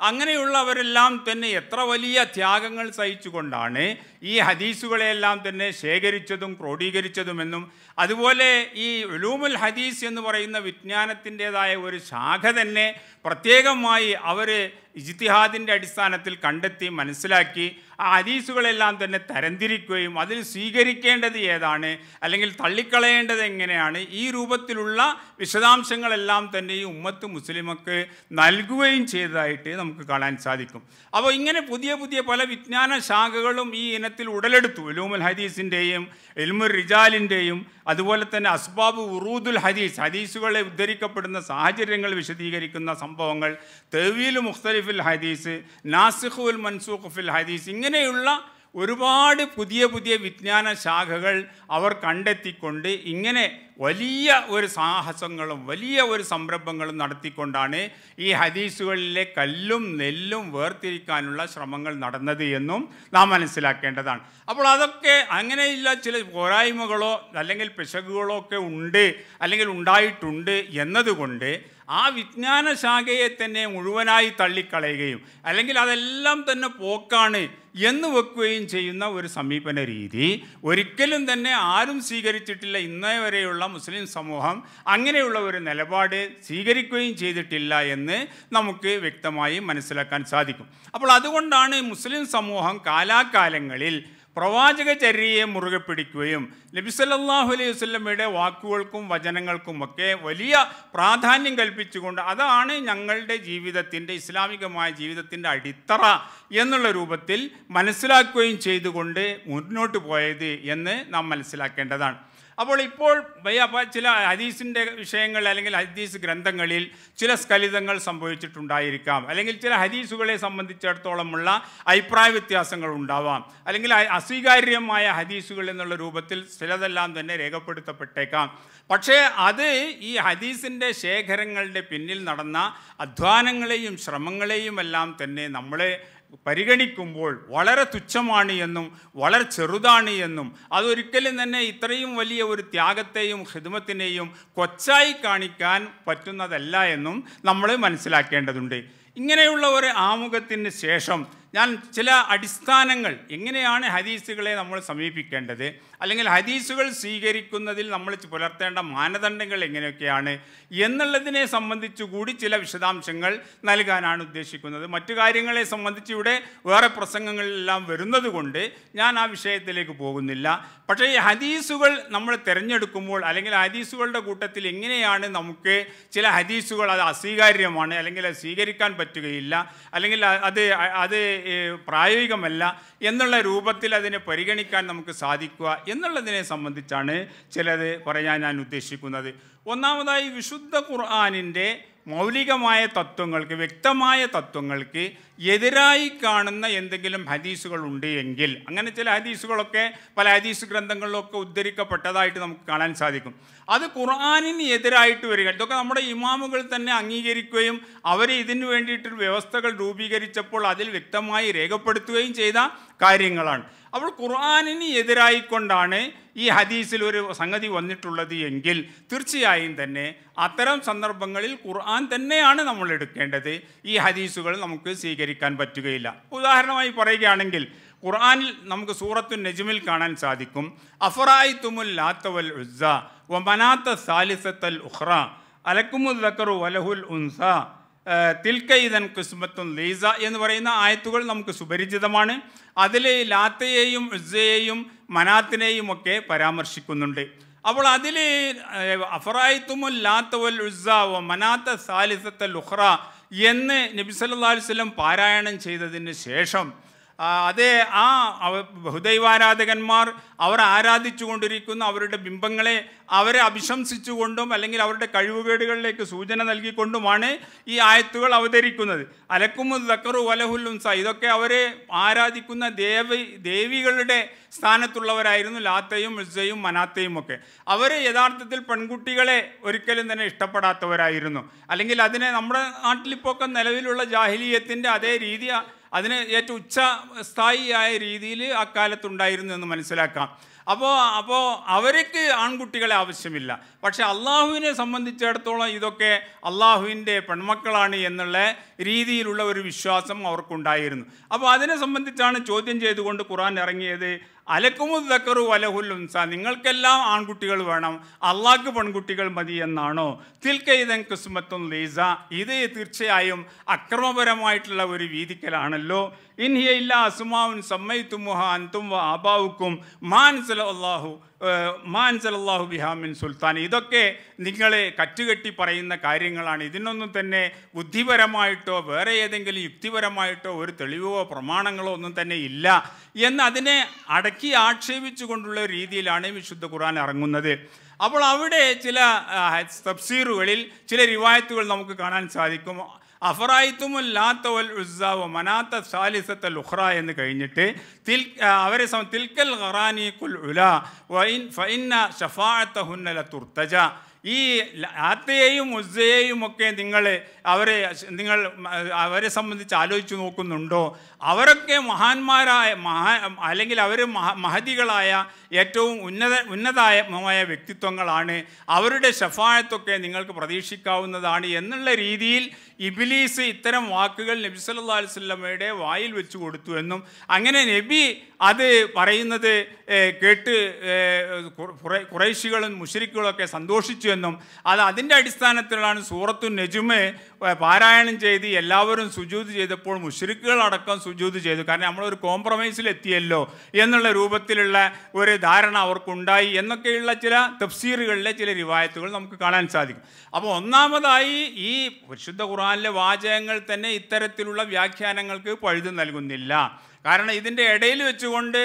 A: അങ്ങനെയുള്ളവരെല്ലാം തന്നെ എത്ര വലിയ ത്യാഗങ്ങൾ സഹിച്ചുകൊണ്ടാണ് ഈ ഹദീസുകളെയെല്ലാം തന്നെ ശേഖരിച്ചതും ക്രോഡീകരിച്ചതുമെന്നും അതുപോലെ ഈ ഉലൂമുൽ ഹദീസ് എന്ന് പറയുന്ന വിജ്ഞാനത്തിൻ്റെതായ ഒരു ശാഖ തന്നെ പ്രത്യേകമായി അവർ ഇജ്തിഹാദിൻ്റെ അടിസ്ഥാനത്തിൽ കണ്ടെത്തി മനസ്സിലാക്കി ആ അരീസുകളെല്ലാം തന്നെ തരംതിരിക്കുകയും അതിൽ സ്വീകരിക്കേണ്ടത് ഏതാണ് അല്ലെങ്കിൽ തള്ളിക്കളയേണ്ടത് എങ്ങനെയാണ് ഈ രൂപത്തിലുള്ള വിശദാംശങ്ങളെല്ലാം തന്നെ ഈ ഉമ്മത്ത് മുസ്ലിമക്ക് നൽകുകയും ചെയ്തതായിട്ട് നമുക്ക് കാണാൻ സാധിക്കും അപ്പോൾ ഇങ്ങനെ പുതിയ പുതിയ പല വിജ്ഞാന ശാഖകളും ഈ ഇനത്തിൽ ഉടലെടുത്തു ലൂമൽ ഹദീസിൻ്റെയും എൽമുർ റിജാലിൻ്റെയും അതുപോലെ തന്നെ അസ്ബാബ് ഉറൂദുൽ ഹദീസ് ഹദീസുകളെ ഉദ്ധരിക്കപ്പെടുന്ന സാഹചര്യങ്ങൾ വിശദീകരിക്കുന്ന സംഭവങ്ങൾ തെവീൽ മുഖ്തലിഫിൽ ഹദീസ് നാസിഖുൽ മൻസൂഖുൽ ഫിൽ ഹദീസ് ഇങ്ങനെയുള്ള ഒരുപാട് പുതിയ പുതിയ വിജ്ഞാന ശാഖകൾ അവർ കണ്ടെത്തിക്കൊണ്ട് ഇങ്ങനെ വലിയ ഒരു സാഹസങ്ങളും വലിയ ഒരു സംരംഭങ്ങളും നടത്തിക്കൊണ്ടാണ് ഈ ഹദീസുകളിലെ കല്ലും നെല്ലും വേർതിരിക്കാനുള്ള ശ്രമങ്ങൾ നടന്നത് എന്നും നാം മനസ്സിലാക്കേണ്ടതാണ് അപ്പോൾ അതൊക്കെ അങ്ങനെയുള്ള ചില പോരായ്മകളോ അല്ലെങ്കിൽ പിശകുകളോ ഒക്കെ ഉണ്ട് അല്ലെങ്കിൽ ഉണ്ടായിട്ടുണ്ട് എന്നതുകൊണ്ട് ആ വിജ്ഞാന ശാഖയെ തന്നെ മുഴുവനായി തള്ളിക്കളയുകയും അല്ലെങ്കിൽ അതെല്ലാം തന്നെ പോക്കാണ് എന്ന് വെക്കുകയും ചെയ്യുന്ന ഒരു സമീപന രീതി ഒരിക്കലും തന്നെ ആരും സ്വീകരിച്ചിട്ടില്ല ഇന്നേ വരെയുള്ള മുസ്ലിം സമൂഹം അങ്ങനെയുള്ള ഒരു നിലപാട് സ്വീകരിക്കുകയും ചെയ്തിട്ടില്ല എന്ന് നമുക്ക് വ്യക്തമായി മനസ്സിലാക്കാൻ സാധിക്കും അപ്പോൾ അതുകൊണ്ടാണ് മുസ്ലിം സമൂഹം കാലാകാലങ്ങളിൽ പ്രവാചക ചര്യയെ മുറുകെ പിടിക്കുകയും നബിസല്ലാഹു അലൈഹി വസ്ലമയുടെ വാക്കുകൾക്കും വചനങ്ങൾക്കുമൊക്കെ വലിയ പ്രാധാന്യം കൽപ്പിച്ചുകൊണ്ട് അതാണ് ഞങ്ങളുടെ ജീവിതത്തിൻ്റെ ഇസ്ലാമികമായ ജീവിതത്തിൻ്റെ അടിത്തറ എന്നുള്ള രൂപത്തിൽ മനസ്സിലാക്കുകയും ചെയ്തുകൊണ്ട് മുന്നോട്ട് പോയത് എന്ന് നാം മനസ്സിലാക്കേണ്ടതാണ് അപ്പോൾ ഇപ്പോൾ ചില ഹദീസിൻ്റെ വിഷയങ്ങൾ അല്ലെങ്കിൽ ഹദീസ് ഗ്രന്ഥങ്ങളിൽ ചില സ്കലിതങ്ങൾ സംഭവിച്ചിട്ടുണ്ടായിരിക്കാം അല്ലെങ്കിൽ ചില ഹദീസുകളെ സംബന്ധിച്ചിടത്തോളമുള്ള അഭിപ്രായ വ്യത്യാസങ്ങൾ ഉണ്ടാവാം അല്ലെങ്കിൽ അസ്വീകാര്യമായ ഹദീസുകൾ എന്നുള്ള രൂപത്തിൽ ചിലതെല്ലാം തന്നെ രേഖപ്പെടുത്തപ്പെട്ടേക്കാം പക്ഷേ അത് ഈ ഹദീസിൻ്റെ ശേഖരങ്ങളുടെ പിന്നിൽ നടന്ന അധ്വാനങ്ങളെയും ശ്രമങ്ങളെയും എല്ലാം തന്നെ നമ്മളെ പരിഗണിക്കുമ്പോൾ വളരെ തുച്ഛമാണ് എന്നും വളരെ ചെറുതാണ് എന്നും അതൊരിക്കലും തന്നെ ഇത്രയും വലിയ ഒരു ത്യാഗത്തെയും ഹിദ്മത്തിനെയും കൊച്ചായി കാണിക്കാൻ പറ്റുന്നതല്ല എന്നും നമ്മൾ മനസ്സിലാക്കേണ്ടതുണ്ട് ഇങ്ങനെയുള്ള ഒരു ആമുഖത്തിന് ശേഷം ഞാൻ ചില അടിസ്ഥാനങ്ങൾ എങ്ങനെയാണ് ഹദീസുകളെ നമ്മൾ സമീപിക്കേണ്ടത് അല്ലെങ്കിൽ ഹദീസുകൾ സ്വീകരിക്കുന്നതിൽ നമ്മൾ പുലർത്തേണ്ട മാനദണ്ഡങ്ങൾ എങ്ങനെയൊക്കെയാണ് എന്നുള്ളതിനെ സംബന്ധിച്ചു കൂടി ചില വിശദാംശങ്ങൾ നൽകാനാണ് ഉദ്ദേശിക്കുന്നത് മറ്റു കാര്യങ്ങളെ സംബന്ധിച്ച് ഇവിടെ വേറെ പ്രസംഗങ്ങളിലെല്ലാം വരുന്നതുകൊണ്ട് ഞാൻ ആ വിഷയത്തിലേക്ക് പോകുന്നില്ല പക്ഷേ ഈ ഹദീസുകൾ നമ്മൾ തിരഞ്ഞെടുക്കുമ്പോൾ അല്ലെങ്കിൽ ഹദീസുകളുടെ കൂട്ടത്തിൽ എങ്ങനെയാണ് നമുക്ക് ചില ഹദീസുകൾ അത് അസ്വീകാര്യമാണ് അല്ലെങ്കിൽ അത് സ്വീകരിക്കാൻ പറ്റുകയില്ല അല്ലെങ്കിൽ അത് അത് പ്രായോഗികമല്ല എന്നുള്ള രൂപത്തിൽ അതിനെ പരിഗണിക്കാൻ നമുക്ക് സാധിക്കുക എന്നുള്ളതിനെ സംബന്ധിച്ചാണ് ചിലത് പറയാൻ ഞാൻ ഉദ്ദേശിക്കുന്നത് ഒന്നാമതായി വിശുദ്ധ ഖുർആാനിൻ്റെ മൗലികമായ തത്വങ്ങൾക്ക് വ്യക്തമായ തത്വങ്ങൾക്ക് എതിരായി കാണുന്ന എന്തെങ്കിലും ഹദീസുകൾ ഉണ്ട് എങ്കിൽ അങ്ങനെ ചില ഹദീസുകളൊക്കെ പല ഹദീസ് ഗ്രന്ഥങ്ങളിലൊക്കെ ഉദ്ധരിക്കപ്പെട്ടതായിട്ട് നമുക്ക് കാണാൻ സാധിക്കും അത് ഖുർആാനിന് എതിരായിട്ട് വരിക ഇതൊക്കെ നമ്മുടെ ഇമാമുകൾ തന്നെ അംഗീകരിക്കുകയും അവർ ഇതിന് വേണ്ടിയിട്ട് വ്യവസ്ഥകൾ രൂപീകരിച്ചപ്പോൾ അതിൽ വ്യക്തമായി രേഖപ്പെടുത്തുകയും ചെയ്ത കാര്യങ്ങളാണ് അവൾ ഖുർആാനിന് എതിരായിക്കൊണ്ടാണ് ഈ ഹദീസിൽ ഒരു സംഗതി വന്നിട്ടുള്ളത് എങ്കിൽ തീർച്ചയായും തന്നെ അത്തരം സന്ദർഭങ്ങളിൽ ഖുർആൻ തന്നെയാണ് നമ്മൾ എടുക്കേണ്ടത് ഈ ഹദീസുകൾ നമുക്ക് സ്വീകരിക്കാൻ പറ്റുകയില്ല ഉദാഹരണമായി പറയുകയാണെങ്കിൽ ഖുർആനിൽ നമുക്ക് സൂറത്തു നജ്മിൽ കാണാൻ സാധിക്കും അഫറായി തുമുൽ ലാത്തവൽ ഉസ്സ വമനാത്ത സാലിസത്തൽ ഉഹ്റ അലക്കുമുൽ ദക്കറു വലഹുൽ ഉൻസ തിൽക്കൈതൻ കിസ്മത്തും ലീസ എന്ന് പറയുന്ന ആയത്തുകൾ നമുക്ക് സുപരിചിതമാണ് അതിൽ ലാത്തയെയും ഉസയെയും മനാത്തിനെയും ഒക്കെ പരാമർശിക്കുന്നുണ്ട് അപ്പോൾ അതിൽ അഫറായിത്തുമുൽ ഉസ്സ ഉസ്സാവോ മനാത്ത സാലിസത്തൽ ഉഹ്റ എന്ന് നബിസല്ലാ വസല്ലം പാരായണം ചെയ്തതിന് ശേഷം അതേ ആ ഹുദൈവാരാധകന്മാർ അവർ ആരാധിച്ചു കൊണ്ടിരിക്കുന്ന അവരുടെ ബിംബങ്ങളെ അവരെ അഭിശംസിച്ചുകൊണ്ടും അല്ലെങ്കിൽ അവരുടെ കഴിവുകേടുകളിലേക്ക് സൂചന നൽകിക്കൊണ്ടുമാണ് ഈ ആയത്തുകൾ അവതരിക്കുന്നത് അലക്കുമു ദക്കറു സ ഇതൊക്കെ അവരെ ആരാധിക്കുന്ന ദേവി ദേവികളുടെ സ്ഥാനത്തുള്ളവരായിരുന്നു ലാത്തയും മിസയും മനാത്തയും ഒക്കെ അവർ യഥാർത്ഥത്തിൽ പെൺകുട്ടികളെ ഒരിക്കലും തന്നെ ഇഷ്ടപ്പെടാത്തവരായിരുന്നു അല്ലെങ്കിൽ അതിനെ നമ്മുടെ നാട്ടിലിപ്പോൾ നിലവിലുള്ള ജാഹിലീയത്തിൻ്റെ അതേ രീതി അതിന് ഏറ്റവും ഉച്ച സ്ഥായിയായ രീതിയിൽ അക്കാലത്തുണ്ടായിരുന്നു എന്ന് മനസ്സിലാക്കാം അപ്പോൾ അപ്പോൾ അവർക്ക് ആൺകുട്ടികളെ ആവശ്യമില്ല പക്ഷെ അള്ളാഹുവിനെ സംബന്ധിച്ചിടത്തോളം ഇതൊക്കെ അള്ളാഹുവിൻ്റെ പെൺമക്കളാണ് എന്നുള്ള രീതിയിലുള്ള ഒരു വിശ്വാസം അവർക്കുണ്ടായിരുന്നു അപ്പോൾ അതിനെ സംബന്ധിച്ചാണ് ചോദ്യം ചെയ്തുകൊണ്ട് ഖുറാൻ ഇറങ്ങിയത് അലക്കുമു ദക്കറു വലഹുൽ ഉൻസ നിങ്ങൾക്കെല്ലാം ആൺകുട്ടികൾ വേണം അള്ളാഹ്ക്ക് പെൺകുട്ടികൾ മതി എന്നാണോ തിൽക്കൈതൻ കുസുമത്തും ലീസ ഇത് തീർച്ചയായും അക്രമപരമായിട്ടുള്ള ഒരു വീതിക്കലാണല്ലോ ഇൻഹിയ ഇല്ല അസുമാവും സമ്മയിത്തുമുഹ അന്തും ആബാവുക്കും അബാവുക്കും മാൻസലല്ലാഹു ബിഹാമിൻ സുൽത്താൻ ഇതൊക്കെ നിങ്ങളെ കറ്റുകെട്ടി പറയുന്ന കാര്യങ്ങളാണ് ഇതിനൊന്നും തന്നെ ബുദ്ധിപരമായിട്ടോ വേറെ ഏതെങ്കിലും യുക്തിപരമായിട്ടോ ഒരു തെളിവോ പ്രമാണങ്ങളോ ഒന്നും തന്നെ ഇല്ല എന്ന് അതിനെ അടക്കി ആക്ഷേപിച്ചുകൊണ്ടുള്ള രീതിയിലാണ് വിശുദ്ധ ഖുർആൻ ഇറങ്ങുന്നത് അപ്പോൾ അവിടെ ചില തഫ്സീറുകളിൽ ചില റിവായത്തുകൾ നമുക്ക് കാണാൻ സാധിക്കും അഫറായിത്തും ലാത്ത വൽ ഉസ്സ മനാത്ത സാലിസത്ത ലുഹ്റ എന്ന് കഴിഞ്ഞിട്ട് തിൽ അവരെ തിൽക്കൽ ഖറാനീക്കുൽ ഉല വൈൻ ഫൈന്ന ഷഫാഅത്ത ഹുന്നല തുർത്തജ ഈ ആത്തയെയും ഉസ്സയെയും ഒക്കെ നിങ്ങൾ അവരെ നിങ്ങൾ അവരെ സംബന്ധിച്ച് ആലോചിച്ച് നോക്കുന്നുണ്ടോ അവരൊക്കെ മഹാന്മാരായ മഹാ അല്ലെങ്കിൽ അവർ മഹതികളായ ഏറ്റവും ഉന്നത ഉന്നതമായ വ്യക്തിത്വങ്ങളാണ് അവരുടെ ഷഫായത്തൊക്കെ നിങ്ങൾക്ക് പ്രതീക്ഷിക്കാവുന്നതാണ് എന്നുള്ള രീതിയിൽ ഇബിലീസ് ഇത്തരം വാക്കുകൾ നബി സല്ലാ വായിൽ വെച്ചു കൊടുത്തു എന്നും അങ്ങനെ നബി അത് പറയുന്നത് കേട്ട് കുറേശികളും മുഷരിക്കുകളൊക്കെ സന്തോഷിച്ചു എന്നും അത് അതിൻ്റെ അടിസ്ഥാനത്തിലാണ് സൂറത്തു നെജുമെ പാരായണം ചെയ്ത് എല്ലാവരും സുജൂത് ചെയ്തപ്പോൾ മുഷരിക്കുകളടക്കം സുജൂത് ചെയ്തു കാരണം നമ്മളൊരു കോംപ്രമൈസിൽ എത്തിയല്ലോ എന്നുള്ള രൂപത്തിലുള്ള ഒരു ധാരണ അവർക്കുണ്ടായി എന്നൊക്കെയുള്ള ചില തഫ്സീറുകളിലെ ചില റിവായത്തുകൾ നമുക്ക് കാണാൻ സാധിക്കും അപ്പോൾ ഒന്നാമതായി ഈ പരിശുദ്ധ ഖുറാനിലെ വാചകങ്ങൾ തന്നെ ഇത്തരത്തിലുള്ള വ്യാഖ്യാനങ്ങൾക്ക് പഴുതു നൽകുന്നില്ല കാരണം ഇതിൻ്റെ ഇടയിൽ വെച്ചുകൊണ്ട്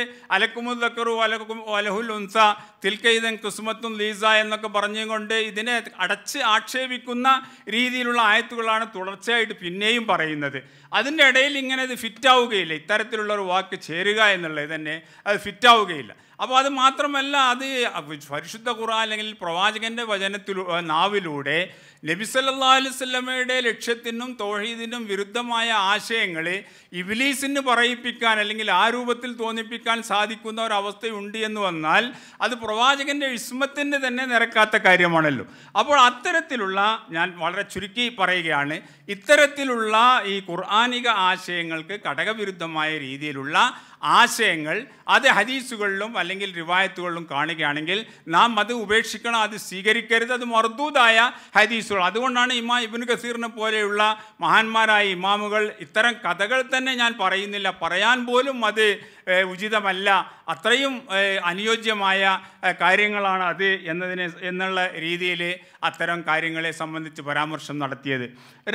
A: ദക്കറു അലക്കും അലഹുൽ ഉൻസ തിൽക്കൈതൻ കുസുമത്തും ലീസ എന്നൊക്കെ പറഞ്ഞുകൊണ്ട് ഇതിനെ അടച്ച് ആക്ഷേപിക്കുന്ന രീതിയിലുള്ള ആയത്തുകളാണ് തുടർച്ചയായിട്ട് പിന്നെയും പറയുന്നത് അതിൻ്റെ ഇടയിൽ ഇങ്ങനെ ഇത് ഫിറ്റാവുകയില്ല ഇത്തരത്തിലുള്ള ഒരു വാക്ക് ചേരുക എന്നുള്ളത് തന്നെ അത് ഫിറ്റാവുകയില്ല അപ്പോൾ അത് മാത്രമല്ല അത് പരിശുദ്ധ ഖുറാൻ അല്ലെങ്കിൽ പ്രവാചകൻ്റെ വചനത്തിൽ നാവിലൂടെ നബിസല്ലാ അലുസല്ലമ്മയുടെ ലക്ഷ്യത്തിനും തോഹീദിനും വിരുദ്ധമായ ആശയങ്ങൾ ഇബിലീസിന് പറയിപ്പിക്കാൻ അല്ലെങ്കിൽ ആ രൂപത്തിൽ തോന്നിപ്പിക്കാൻ സാധിക്കുന്ന ഒരവസ്ഥയുണ്ട് എന്ന് വന്നാൽ അത് പ്രവാചകൻ്റെ ഇസ്മത്തിന് തന്നെ നിരക്കാത്ത കാര്യമാണല്ലോ അപ്പോൾ അത്തരത്തിലുള്ള ഞാൻ വളരെ ചുരുക്കി പറയുകയാണ് ഇത്തരത്തിലുള്ള ഈ ഖുർആാനിക ആശയങ്ങൾക്ക് ഘടകവിരുദ്ധമായ രീതിയിലുള്ള ആശയങ്ങൾ അത് ഹദീസുകളിലും അല്ലെങ്കിൽ റിവായത്തുകളിലും കാണുകയാണെങ്കിൽ നാം അത് ഉപേക്ഷിക്കണം അത് സ്വീകരിക്കരുത് അത് മർദൂദായ ഹദീസുകൾ അതുകൊണ്ടാണ് ഇമാ ഇബിൻ കസീറിനെ പോലെയുള്ള മഹാന്മാരായ ഇമാമുകൾ ഇത്തരം കഥകൾ തന്നെ ഞാൻ പറയുന്നില്ല പറയാൻ പോലും അത് ഉചിതമല്ല അത്രയും അനുയോജ്യമായ കാര്യങ്ങളാണ് അത് എന്നതിനെ എന്നുള്ള രീതിയിൽ അത്തരം കാര്യങ്ങളെ സംബന്ധിച്ച് പരാമർശം നടത്തിയത്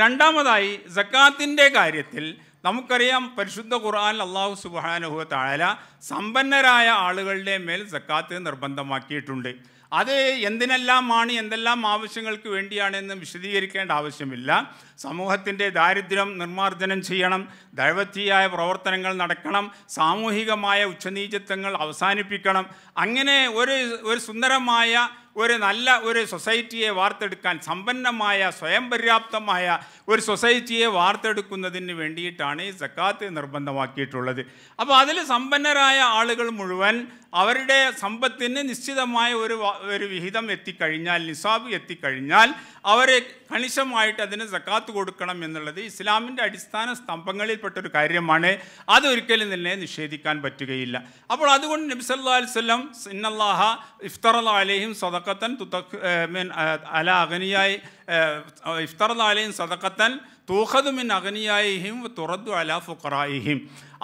A: രണ്ടാമതായി ജക്കാത്തിൻ്റെ കാര്യത്തിൽ നമുക്കറിയാം പരിശുദ്ധ ഖുർആൻ അള്ളാഹു സുബാനുഹു താഴല സമ്പന്നരായ ആളുകളുടെ മേൽ സക്കാത്ത് നിർബന്ധമാക്കിയിട്ടുണ്ട് അത് എന്തിനെല്ലാമാണ് എന്തെല്ലാം ആവശ്യങ്ങൾക്ക് വേണ്ടിയാണെന്ന് വിശദീകരിക്കേണ്ട ആവശ്യമില്ല സമൂഹത്തിൻ്റെ ദാരിദ്ര്യം നിർമ്മാർജ്ജനം ചെയ്യണം ദൈവത്തിയായ പ്രവർത്തനങ്ങൾ നടക്കണം സാമൂഹികമായ ഉച്ചനീചത്വങ്ങൾ അവസാനിപ്പിക്കണം അങ്ങനെ ഒരു ഒരു സുന്ദരമായ ഒരു നല്ല ഒരു സൊസൈറ്റിയെ വാർത്തെടുക്കാൻ സമ്പന്നമായ സ്വയം പര്യാപ്തമായ ഒരു സൊസൈറ്റിയെ വാർത്തെടുക്കുന്നതിന് വേണ്ടിയിട്ടാണ് ഈ സക്കാത്ത് നിർബന്ധമാക്കിയിട്ടുള്ളത് അപ്പോൾ അതിൽ സമ്പന്നരായ ആളുകൾ മുഴുവൻ അവരുടെ സമ്പത്തിന് നിശ്ചിതമായ ഒരു ഒരു വിഹിതം എത്തിക്കഴിഞ്ഞാൽ നിസാബ് എത്തിക്കഴിഞ്ഞാൽ അവരെ കണിശമായിട്ട് അതിന് സക്കാത്ത് കൊടുക്കണം എന്നുള്ളത് ഇസ്ലാമിൻ്റെ അടിസ്ഥാന സ്തംഭങ്ങളിൽപ്പെട്ടൊരു കാര്യമാണ് അതൊരിക്കലും തന്നെ നിഷേധിക്കാൻ പറ്റുകയില്ല അപ്പോൾ അതുകൊണ്ട് നബി അല്ലാസ് ഇന്നല്ലാഹ ഇഫ്തറ അലഹിം സദക്കത്തൻ തുതക് അല അഗനിയായി ഇഫ്തറദ് അലയും സദക്കത്തൻ തൂഹതുമിൻ അഗനിയായിഹിം തുറദ്ദു അല ഫുഖറായിഹിം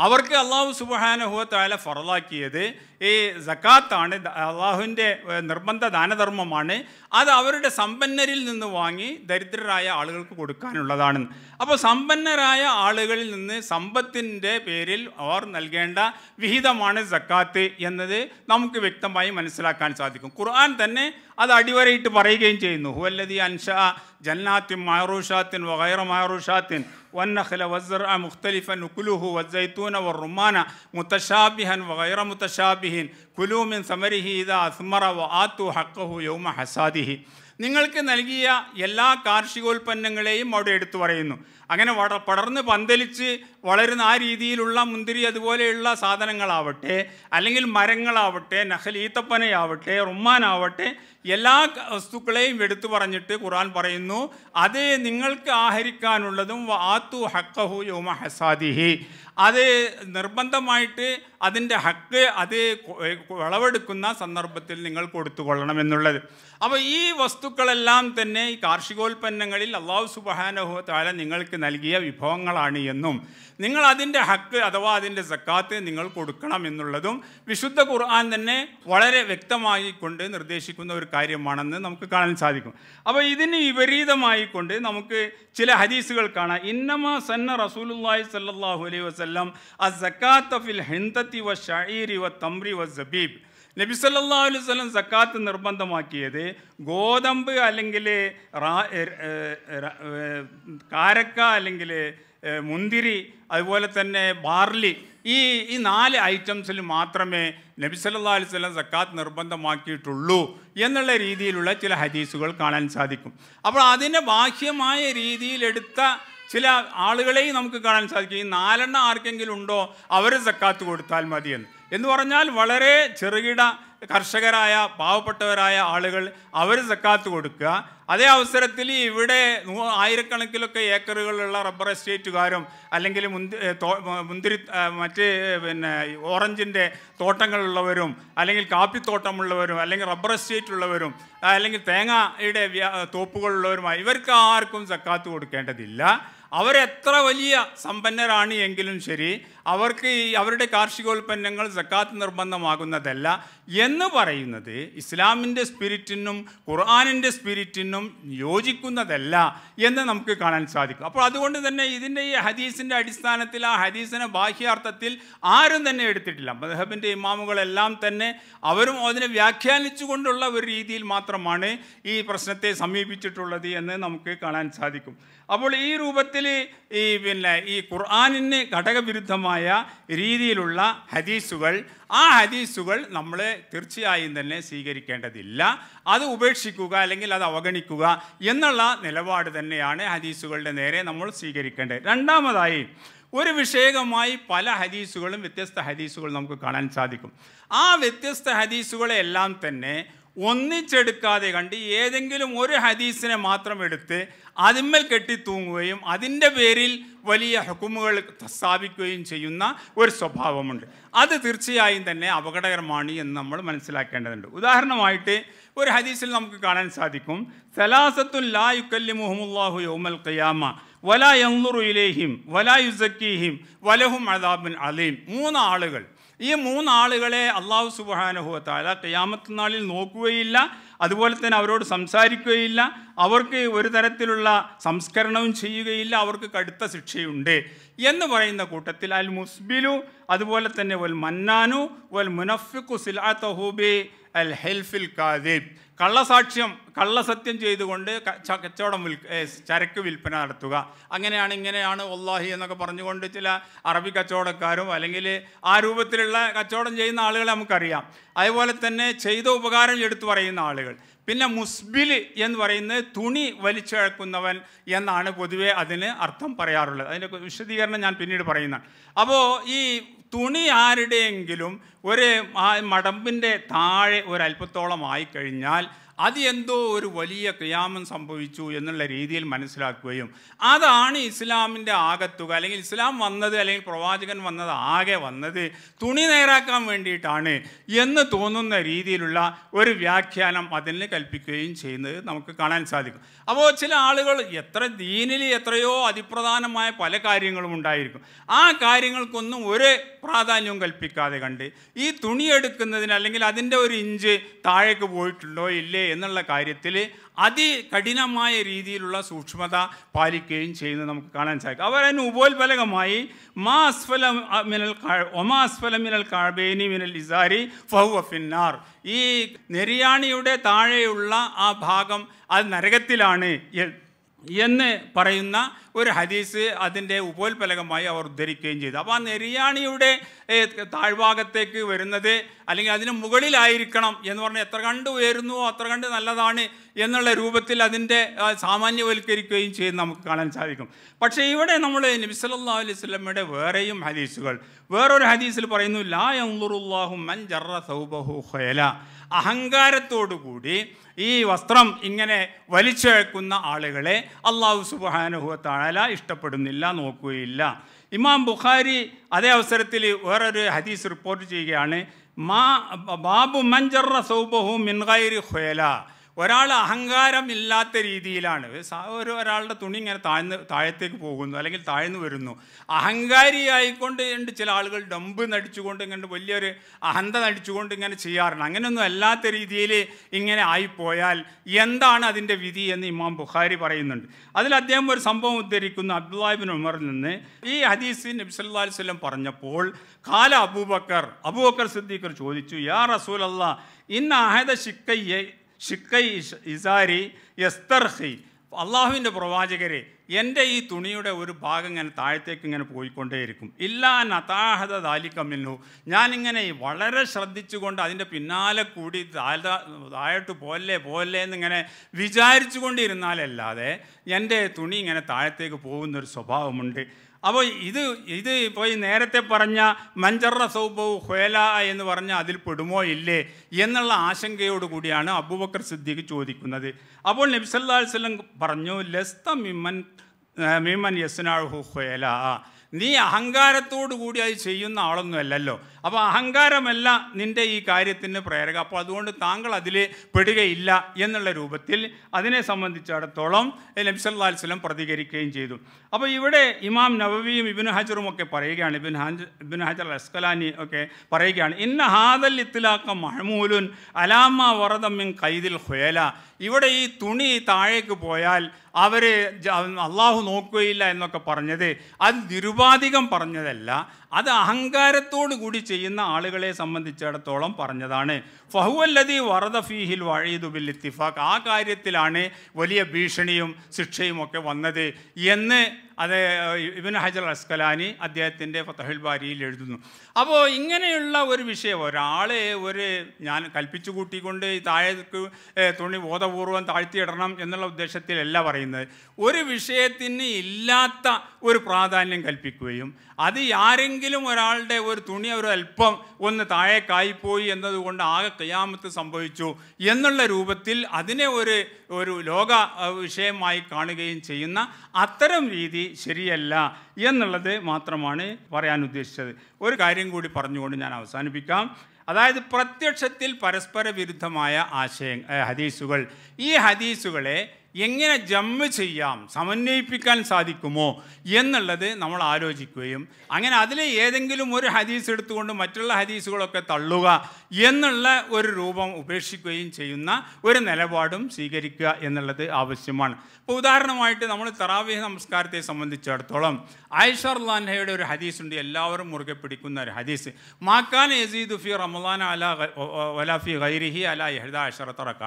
A: അവർക്ക് അള്ളാഹു സുബഹാനഹുവത്തായ ഫറലാക്കിയത് ഈ ജക്കാത്താണ് അള്ളാഹുവിൻ്റെ നിർബന്ധ ദാനധർമ്മമാണ് അത് അവരുടെ സമ്പന്നരിൽ നിന്ന് വാങ്ങി ദരിദ്രരായ ആളുകൾക്ക് കൊടുക്കാനുള്ളതാണ് അപ്പോൾ സമ്പന്നരായ ആളുകളിൽ നിന്ന് സമ്പത്തിൻ്റെ പേരിൽ അവർ നൽകേണ്ട വിഹിതമാണ് ജക്കാത്ത് എന്നത് നമുക്ക് വ്യക്തമായി മനസ്സിലാക്കാൻ സാധിക്കും ഖുർആൻ തന്നെ هذا أدي وري إيت بريجين جينو هو الذي أنشا جنات معروشات وغير معروشات والنخل والزرع مختلفا كله والزيتون والرمان متشابها وغير متشابه كلوا من ثمره إذا أثمر وآتوا حقه يوم حصاده നിങ്ങൾക്ക് നൽകിയ എല്ലാ കാർഷികോൽപ്പന്നങ്ങളെയും അവിടെ എടുത്തു പറയുന്നു അങ്ങനെ വട പടർന്ന് പന്തലിച്ച് വളരുന്ന ആ രീതിയിലുള്ള മുന്തിരി അതുപോലെയുള്ള സാധനങ്ങളാവട്ടെ അല്ലെങ്കിൽ മരങ്ങളാവട്ടെ നഹൽ ഈത്തപ്പനയാവട്ടെ റുമാനാവട്ടെ എല്ലാ വസ്തുക്കളെയും എടുത്തു പറഞ്ഞിട്ട് ഖുറാൻ പറയുന്നു അത് നിങ്ങൾക്ക് ആഹരിക്കാനുള്ളതും വാത്തു ഹക്കഹു യോമ ഹസാദിഹി അത് നിർബന്ധമായിട്ട് അതിൻ്റെ ഹക്ക് അത് വിളവെടുക്കുന്ന സന്ദർഭത്തിൽ നിങ്ങൾ കൊടുത്തുകൊള്ളണം എന്നുള്ളത് അപ്പോൾ ഈ വസ്തുക്കളെല്ലാം തന്നെ ഈ കാർഷികോൽപ്പന്നങ്ങളിൽ അള്ളാഹു സുബാനഹു താല നിങ്ങൾക്ക് നൽകിയ വിഭവങ്ങളാണ് എന്നും നിങ്ങൾ അതിൻ്റെ ഹക്ക് അഥവാ അതിൻ്റെ സക്കാത്ത് നിങ്ങൾ കൊടുക്കണം എന്നുള്ളതും വിശുദ്ധ ഖുർആൻ തന്നെ വളരെ വ്യക്തമായി കൊണ്ട് നിർദ്ദേശിക്കുന്ന ഒരു കാര്യമാണെന്ന് നമുക്ക് കാണാൻ സാധിക്കും അപ്പോൾ ഇതിന് വിപരീതമായി കൊണ്ട് നമുക്ക് ചില ഹദീസുകൾ കാണാം ഇന്നമ സന്ന റസൂലുല്ലാഹി സല്ലാഹു അലൈഹി വസ്ലം അ സക്കാത്ത ഫിൽ ഹിന്ദത്ത് വൽഖിനത്തി വ ഷഈരി വ തംരി വ സബീബ് നബി സല്ലാ അലൈഹി സ്വലം സക്കാത്ത് നിർബന്ധമാക്കിയത് ഗോതമ്പ് അല്ലെങ്കിൽ കാരക്ക അല്ലെങ്കിൽ മുന്തിരി അതുപോലെ തന്നെ ബാർലി ഈ ഈ നാല് ഐറ്റംസിൽ മാത്രമേ നബി സല്ലാ അലൈഹി സ്വലം സക്കാത്ത് നിർബന്ധമാക്കിയിട്ടുള്ളൂ എന്നുള്ള രീതിയിലുള്ള ചില ഹദീസുകൾ കാണാൻ സാധിക്കും അപ്പോൾ അതിനെ ബാഹ്യമായ രീതിയിലെടുത്ത ചില ആളുകളെയും നമുക്ക് കാണാൻ സാധിക്കും ഈ നാലെണ്ണം ആർക്കെങ്കിലും ഉണ്ടോ അവർ സക്കാത്ത് കൊടുത്താൽ മതിയെന്ന് എന്ന് പറഞ്ഞാൽ വളരെ ചെറുകിട കർഷകരായ പാവപ്പെട്ടവരായ ആളുകൾ അവർ സക്കാത്ത് കൊടുക്കുക അതേ അവസരത്തിൽ ഇവിടെ ആയിരക്കണക്കിലൊക്കെ ഏക്കറുകളുള്ള റബ്ബർ എസ്റ്റേറ്റുകാരും അല്ലെങ്കിൽ മുന്തിരി മറ്റ് പിന്നെ ഓറഞ്ചിൻ്റെ തോട്ടങ്ങളുള്ളവരും അല്ലെങ്കിൽ കാപ്പിത്തോട്ടമുള്ളവരും അല്ലെങ്കിൽ റബ്ബർ എസ്റ്റേറ്റ് ഉള്ളവരും അല്ലെങ്കിൽ തേങ്ങയുടെ തോപ്പുകളുള്ളവരുമായി ഇവർക്ക് ആർക്കും സക്കാത്ത് കൊടുക്കേണ്ടതില്ല അവരെത്ര വലിയ സമ്പന്നരാണ് എങ്കിലും ശരി അവർക്ക് ഈ അവരുടെ കാർഷികോൽപ്പന്നങ്ങൾ സക്കാത്ത് നിർബന്ധമാകുന്നതല്ല എന്ന് പറയുന്നത് ഇസ്ലാമിൻ്റെ സ്പിരിറ്റിനും ഖുർആാനിൻ്റെ സ്പിരിറ്റിനും യോജിക്കുന്നതല്ല എന്ന് നമുക്ക് കാണാൻ സാധിക്കും അപ്പോൾ അതുകൊണ്ട് തന്നെ ഇതിൻ്റെ ഈ ഹദീസിൻ്റെ അടിസ്ഥാനത്തിൽ ആ ഹദീസിനെ ബാഹ്യാർത്ഥത്തിൽ ആരും തന്നെ എടുത്തിട്ടില്ല മദഹബിൻ്റെ ഇമാമുകളെല്ലാം തന്നെ അവരും അതിനെ വ്യാഖ്യാനിച്ചു കൊണ്ടുള്ള ഒരു രീതിയിൽ മാത്രമാണ് ഈ പ്രശ്നത്തെ സമീപിച്ചിട്ടുള്ളത് എന്ന് നമുക്ക് കാണാൻ സാധിക്കും അപ്പോൾ ഈ രൂപത്തിൽ ഈ പിന്നെ ഈ ഖുർആാനിന് ഘടകവിരുദ്ധമായ രീതിയിലുള്ള ഹദീസുകൾ ആ ഹദീസുകൾ നമ്മളെ തീർച്ചയായും തന്നെ സ്വീകരിക്കേണ്ടതില്ല അത് ഉപേക്ഷിക്കുക അല്ലെങ്കിൽ അത് അവഗണിക്കുക എന്നുള്ള നിലപാട് തന്നെയാണ് ഹദീസുകളുടെ നേരെ നമ്മൾ സ്വീകരിക്കേണ്ടത് രണ്ടാമതായി ഒരു വിഷയകമായി പല ഹദീസുകളും വ്യത്യസ്ത ഹദീസുകൾ നമുക്ക് കാണാൻ സാധിക്കും ആ വ്യത്യസ്ത ഹദീസുകളെല്ലാം തന്നെ ഒന്നിച്ചെടുക്കാതെ കണ്ട് ഏതെങ്കിലും ഒരു ഹദീസിനെ മാത്രം എടുത്ത് അതിന്മേൽ കെട്ടി തൂങ്ങുകയും അതിൻ്റെ പേരിൽ വലിയ ഹുക്കുമുകൾ സ്ഥാപിക്കുകയും ചെയ്യുന്ന ഒരു സ്വഭാവമുണ്ട് അത് തീർച്ചയായും തന്നെ അപകടകരമാണ് എന്ന് നമ്മൾ മനസ്സിലാക്കേണ്ടതുണ്ട് ഉദാഹരണമായിട്ട് ഒരു ഹദീസിൽ നമുക്ക് കാണാൻ സാധിക്കും സലാസത്തുൽ ലാ യുക്കല്ലി മുഹമുല്ലാഹു യൗമൽ ഖിയാമ വലാ യന്നുറു ഇലേഹിം വലാ യുസക്കീഹിം വലഹും അദാബിൻ അലീം മൂന്ന് ആളുകൾ ഈ മൂന്നാളുകളെ അള്ളാഹു സുബാനുഭവത്താല കയാമത്ത നാളിൽ നോക്കുകയില്ല അതുപോലെ തന്നെ അവരോട് സംസാരിക്കുകയില്ല അവർക്ക് ഒരു തരത്തിലുള്ള സംസ്കരണവും ചെയ്യുകയില്ല അവർക്ക് കടുത്ത ശിക്ഷയുണ്ട് എന്ന് പറയുന്ന കൂട്ടത്തിൽ അൽ മുസ്ബിലു അതുപോലെ തന്നെ വൽ മന്നാനു വൽ മുനഫിഖു തഹൂബി അൽ ഹെൽഫിൽ കാദിബ് കള്ളസാക്ഷ്യം കള്ളസത്യം ചെയ്തുകൊണ്ട് കച്ചവടം വിൽക്ക ചരക്ക് വിൽപ്പന നടത്തുക അങ്ങനെയാണ് ഇങ്ങനെയാണ് ഒല്ലാഹി എന്നൊക്കെ പറഞ്ഞുകൊണ്ട് ചില അറബി കച്ചവടക്കാരും അല്ലെങ്കിൽ ആ രൂപത്തിലുള്ള കച്ചവടം ചെയ്യുന്ന ആളുകളെ നമുക്കറിയാം അതുപോലെ തന്നെ ചെയ്ത ഉപകാരം എടുത്തു പറയുന്ന ആളുകൾ പിന്നെ മുസ്ബിൽ എന്ന് പറയുന്നത് തുണി വലിച്ചിഴക്കുന്നവൻ എന്നാണ് പൊതുവെ അതിന് അർത്ഥം പറയാറുള്ളത് അതിൻ്റെ വിശദീകരണം ഞാൻ പിന്നീട് പറയുന്നതാണ് അപ്പോൾ ഈ തുണി ആരുടെയെങ്കിലും ഒരു മടമ്പിൻ്റെ താഴെ ഒരല്പത്തോളം ആയിക്കഴിഞ്ഞാൽ അത് എന്തോ ഒരു വലിയ ക്രിയാമം സംഭവിച്ചു എന്നുള്ള രീതിയിൽ മനസ്സിലാക്കുകയും അതാണ് ഇസ്ലാമിൻ്റെ ആകത്തുക അല്ലെങ്കിൽ ഇസ്ലാം വന്നത് അല്ലെങ്കിൽ പ്രവാചകൻ വന്നത് ആകെ വന്നത് തുണി നേരാക്കാൻ വേണ്ടിയിട്ടാണ് എന്ന് തോന്നുന്ന രീതിയിലുള്ള ഒരു വ്യാഖ്യാനം അതിന് കൽപ്പിക്കുകയും ചെയ്യുന്നത് നമുക്ക് കാണാൻ സാധിക്കും അപ്പോൾ ചില ആളുകൾ എത്ര ദീനിൽ എത്രയോ അതിപ്രധാനമായ പല കാര്യങ്ങളും ഉണ്ടായിരിക്കും ആ കാര്യങ്ങൾക്കൊന്നും ഒരു പ്രാധാന്യവും കൽപ്പിക്കാതെ കണ്ട് ഈ തുണിയെടുക്കുന്നതിന് അല്ലെങ്കിൽ അതിൻ്റെ ഒരു ഇഞ്ച് താഴേക്ക് പോയിട്ടുണ്ടോ ഇല്ലേ എന്നുള്ള കാര്യത്തിൽ അതികഠിനമായ രീതിയിലുള്ള സൂക്ഷ്മത പാലിക്കുകയും ചെയ്യുന്നത് നമുക്ക് കാണാൻ സാധിക്കും അവർ അതിന് ഉപോത്ബലകമായി മാ അസ്ഫല മിനൽ ഒമാ അസ്ഫല മിനൽ കാഴ്ബേനി മിനൽ ഇസാരി ഫിന്നാർ ഈ നെരിയാണിയുടെ താഴെയുള്ള ആ ഭാഗം അത് നരകത്തിലാണ് എന്ന് പറയുന്ന ഒരു ഹദീസ് അതിൻ്റെ ഉപോത്പലകമായി അവർ ഉദ്ധരിക്കുകയും ചെയ്തു അപ്പോൾ ആ നെരിയാണിയുടെ താഴ്ഭാഗത്തേക്ക് വരുന്നത് അല്ലെങ്കിൽ അതിന് മുകളിലായിരിക്കണം എന്ന് പറഞ്ഞാൽ എത്ര കണ്ട് ഉയരുന്നുവോ അത്ര കണ്ട് നല്ലതാണ് എന്നുള്ള രൂപത്തിൽ അതിൻ്റെ സാമാന്യവൽക്കരിക്കുകയും ചെയ്ത് നമുക്ക് കാണാൻ സാധിക്കും പക്ഷേ ഇവിടെ നമ്മൾ അലൈഹി അലൈവല്ലമ്മയുടെ വേറെയും ഹദീസുകൾ വേറൊരു ഹദീസിൽ പറയുന്നു ലാ യംലുറുല്ലാഹു മൻ ജറ സൗബഹു അഹങ്കാരത്തോടുകൂടി ഈ വസ്ത്രം ഇങ്ങനെ വലിച്ചഴക്കുന്ന ആളുകളെ അള്ളാഹു സുബാനുഹുവ ഇഷ്ടപ്പെടുന്നില്ല നോക്കുകയില്ല ഇമാം ബുഖാരി അതേ അവസരത്തിൽ വേറൊരു ഹദീസ് റിപ്പോർട്ട് ചെയ്യുകയാണ് മാ ബാബു മൻ ജറ സൗബഹു മിൻഗൈരി ഖയല ഒരാൾ അഹങ്കാരമില്ലാത്ത രീതിയിലാണ് ഒരു ഒരാളുടെ തുണി ഇങ്ങനെ താഴ്ന്ന് താഴത്തേക്ക് പോകുന്നു അല്ലെങ്കിൽ താഴ്ന്നു വരുന്നു അഹങ്കാരിയായിക്കൊണ്ട് ചില ആളുകൾ ഡംബ് നടിച്ചുകൊണ്ട് ഇങ്ങനെ വലിയൊരു അഹന്ത നടിച്ചുകൊണ്ട് ഇങ്ങനെ ചെയ്യാറുണ്ട് അങ്ങനെയൊന്നും അല്ലാത്ത രീതിയിൽ ഇങ്ങനെ ആയിപ്പോയാൽ എന്താണ് അതിൻ്റെ വിധി എന്ന് ഇമാം ബുഖാരി പറയുന്നുണ്ട് അതിൽ അദ്ദേഹം ഒരു സംഭവം ഉദ്ധരിക്കുന്നു അബ്ദുല്ലാഹിബിൻ ഉമറിൽ നിന്ന് ഈ ഹദീസ് നബ്സല്ലാ വല്ലം പറഞ്ഞപ്പോൾ കാല അബൂബക്കർ അബൂബക്കർ സിദ്ദീഖർ ചോദിച്ചു യാ റസൂൽ അള്ളാഹ് ഇന്ന അഹദ ശിക്കയ്യെ ഷിക്കൈ ഇസാരി എസ്തർഹി അള്ളാഹുവിൻ്റെ പ്രവാചകരെ എൻ്റെ ഈ തുണിയുടെ ഒരു ഭാഗം ഇങ്ങനെ താഴത്തേക്ക് ഇങ്ങനെ പോയിക്കൊണ്ടേയിരിക്കും ഇല്ലാ നതാഹത ദാലിക്കമിന്നു ഞാനിങ്ങനെ വളരെ ശ്രദ്ധിച്ചുകൊണ്ട് അതിൻ്റെ പിന്നാലെ കൂടി താഴോട്ട് പോലെ പോലെ എന്നിങ്ങനെ വിചാരിച്ചു കൊണ്ടിരുന്നാലല്ലാതെ എൻ്റെ തുണി ഇങ്ങനെ താഴത്തേക്ക് പോകുന്നൊരു സ്വഭാവമുണ്ട് അപ്പോൾ ഇത് ഇത് ഇപ്പോൾ ഈ നേരത്തെ പറഞ്ഞ മഞ്ചറ സൗബവ് ഹേല എന്ന് പറഞ്ഞാൽ അതിൽ പെടുമോ ഇല്ലേ എന്നുള്ള കൂടിയാണ് അബൂബക്കർ സിദ്ദീഖ് ചോദിക്കുന്നത് അപ്പോൾ നബ്സല്ലാ സ്വലം പറഞ്ഞു ലസ്ത മിമ്മൻ മീമൻ യസ്നാഹു ഹേല നീ അഹങ്കാരത്തോടു കൂടി അത് ചെയ്യുന്ന ആളൊന്നുമല്ലല്ലോ അപ്പോൾ അഹങ്കാരമല്ല നിൻ്റെ ഈ കാര്യത്തിന് പ്രേരക അപ്പോൾ അതുകൊണ്ട് താങ്കൾ അതിൽ പെടുകയില്ല എന്നുള്ള രൂപത്തിൽ അതിനെ സംബന്ധിച്ചിടത്തോളം നബ്സല്ലാ വസ്ലം പ്രതികരിക്കുകയും ചെയ്തു അപ്പോൾ ഇവിടെ ഇമാം നവവിയും ഇബിൻ ഹജറും ഒക്കെ പറയുകയാണ് ഇബിൻ ഹാജ് ഇബിൻ ഹജർ അസ്കലാനി ഒക്കെ പറയുകയാണ് ഇന്ന ഹാദൽ ഇത്തിലാക്ക മഹമൂലുൻ അലാമ വറദമ്മിൻ കൈദിൽ ഹുയല ഇവിടെ ഈ തുണി താഴേക്ക് പോയാൽ അവർ അള്ളാഹു നോക്കുകയില്ല എന്നൊക്കെ പറഞ്ഞത് അത് നിരുപാധികം പറഞ്ഞതല്ല അത് അഹങ്കാരത്തോടു കൂടി ചെയ്യുന്ന ആളുകളെ സംബന്ധിച്ചിടത്തോളം പറഞ്ഞതാണ് ഫഹുവല്ലതി വറദ ഫീഹിൽ ബിൽ ഇത്തിഫാഖ് ആ കാര്യത്തിലാണ് വലിയ ഭീഷണിയും ശിക്ഷയും ഒക്കെ വന്നത് എന്ന് അത് ഇബിൻ ഹജർ അസ്കലാനി അദ്ദേഹത്തിൻ്റെ ഫതഹുൽ ബാരിയിൽ എഴുതുന്നു അപ്പോൾ ഇങ്ങനെയുള്ള ഒരു വിഷയം ഒരാളെ ഒരു ഞാൻ കൽപ്പിച്ചു കൂട്ടിക്കൊണ്ട് താഴേക്ക് തുണി ബോധപൂർവം താഴ്ത്തിയിടണം എന്നുള്ള ഉദ്ദേശത്തിലല്ല പറയുന്നത് ഒരു വിഷയത്തിന് ഇല്ലാത്ത ഒരു പ്രാധാന്യം കൽപ്പിക്കുകയും അത് ആരെങ്കിലും ഒരാളുടെ ഒരു തുണി ഒരു അല്പം ഒന്ന് താഴേക്കായിപ്പോയി എന്നതുകൊണ്ട് ആകെ കയാമത്ത് സംഭവിച്ചു എന്നുള്ള രൂപത്തിൽ അതിനെ ഒരു ഒരു ലോക വിഷയമായി കാണുകയും ചെയ്യുന്ന അത്തരം രീതി ശരിയല്ല എന്നുള്ളത് മാത്രമാണ് പറയാൻ ഉദ്ദേശിച്ചത് ഒരു കാര്യം കൂടി പറഞ്ഞുകൊണ്ട് ഞാൻ അവസാനിപ്പിക്കാം അതായത് പ്രത്യക്ഷത്തിൽ പരസ്പര വിരുദ്ധമായ ആശയ ഹദീസുകൾ ഈ ഹദീസുകളെ എങ്ങനെ ജമ്മ് ചെയ്യാം സമന്വയിപ്പിക്കാൻ സാധിക്കുമോ എന്നുള്ളത് നമ്മൾ ആലോചിക്കുകയും അങ്ങനെ അതിലെ ഏതെങ്കിലും ഒരു ഹദീസ് എടുത്തുകൊണ്ട് മറ്റുള്ള ഹദീസുകളൊക്കെ തള്ളുക എന്നുള്ള ഒരു രൂപം ഉപേക്ഷിക്കുകയും ചെയ്യുന്ന ഒരു നിലപാടും സ്വീകരിക്കുക എന്നുള്ളത് ആവശ്യമാണ് ഇപ്പോൾ ഉദാഹരണമായിട്ട് നമ്മൾ തറാവീഹ് നമസ്കാരത്തെ സംബന്ധിച്ചിടത്തോളം ആയിഷ അള്ളാൻഹയുടെ ഒരു ഹദീസ് ഉണ്ട് എല്ലാവരും മുറുകെ പിടിക്കുന്ന ഒരു ഹദീസ് മാക്കാൻ യസീദ് ഫി റമലാൻ അല വലാഫി ഗൈരിഹി അല എഹദ അഷറത്തറക്ക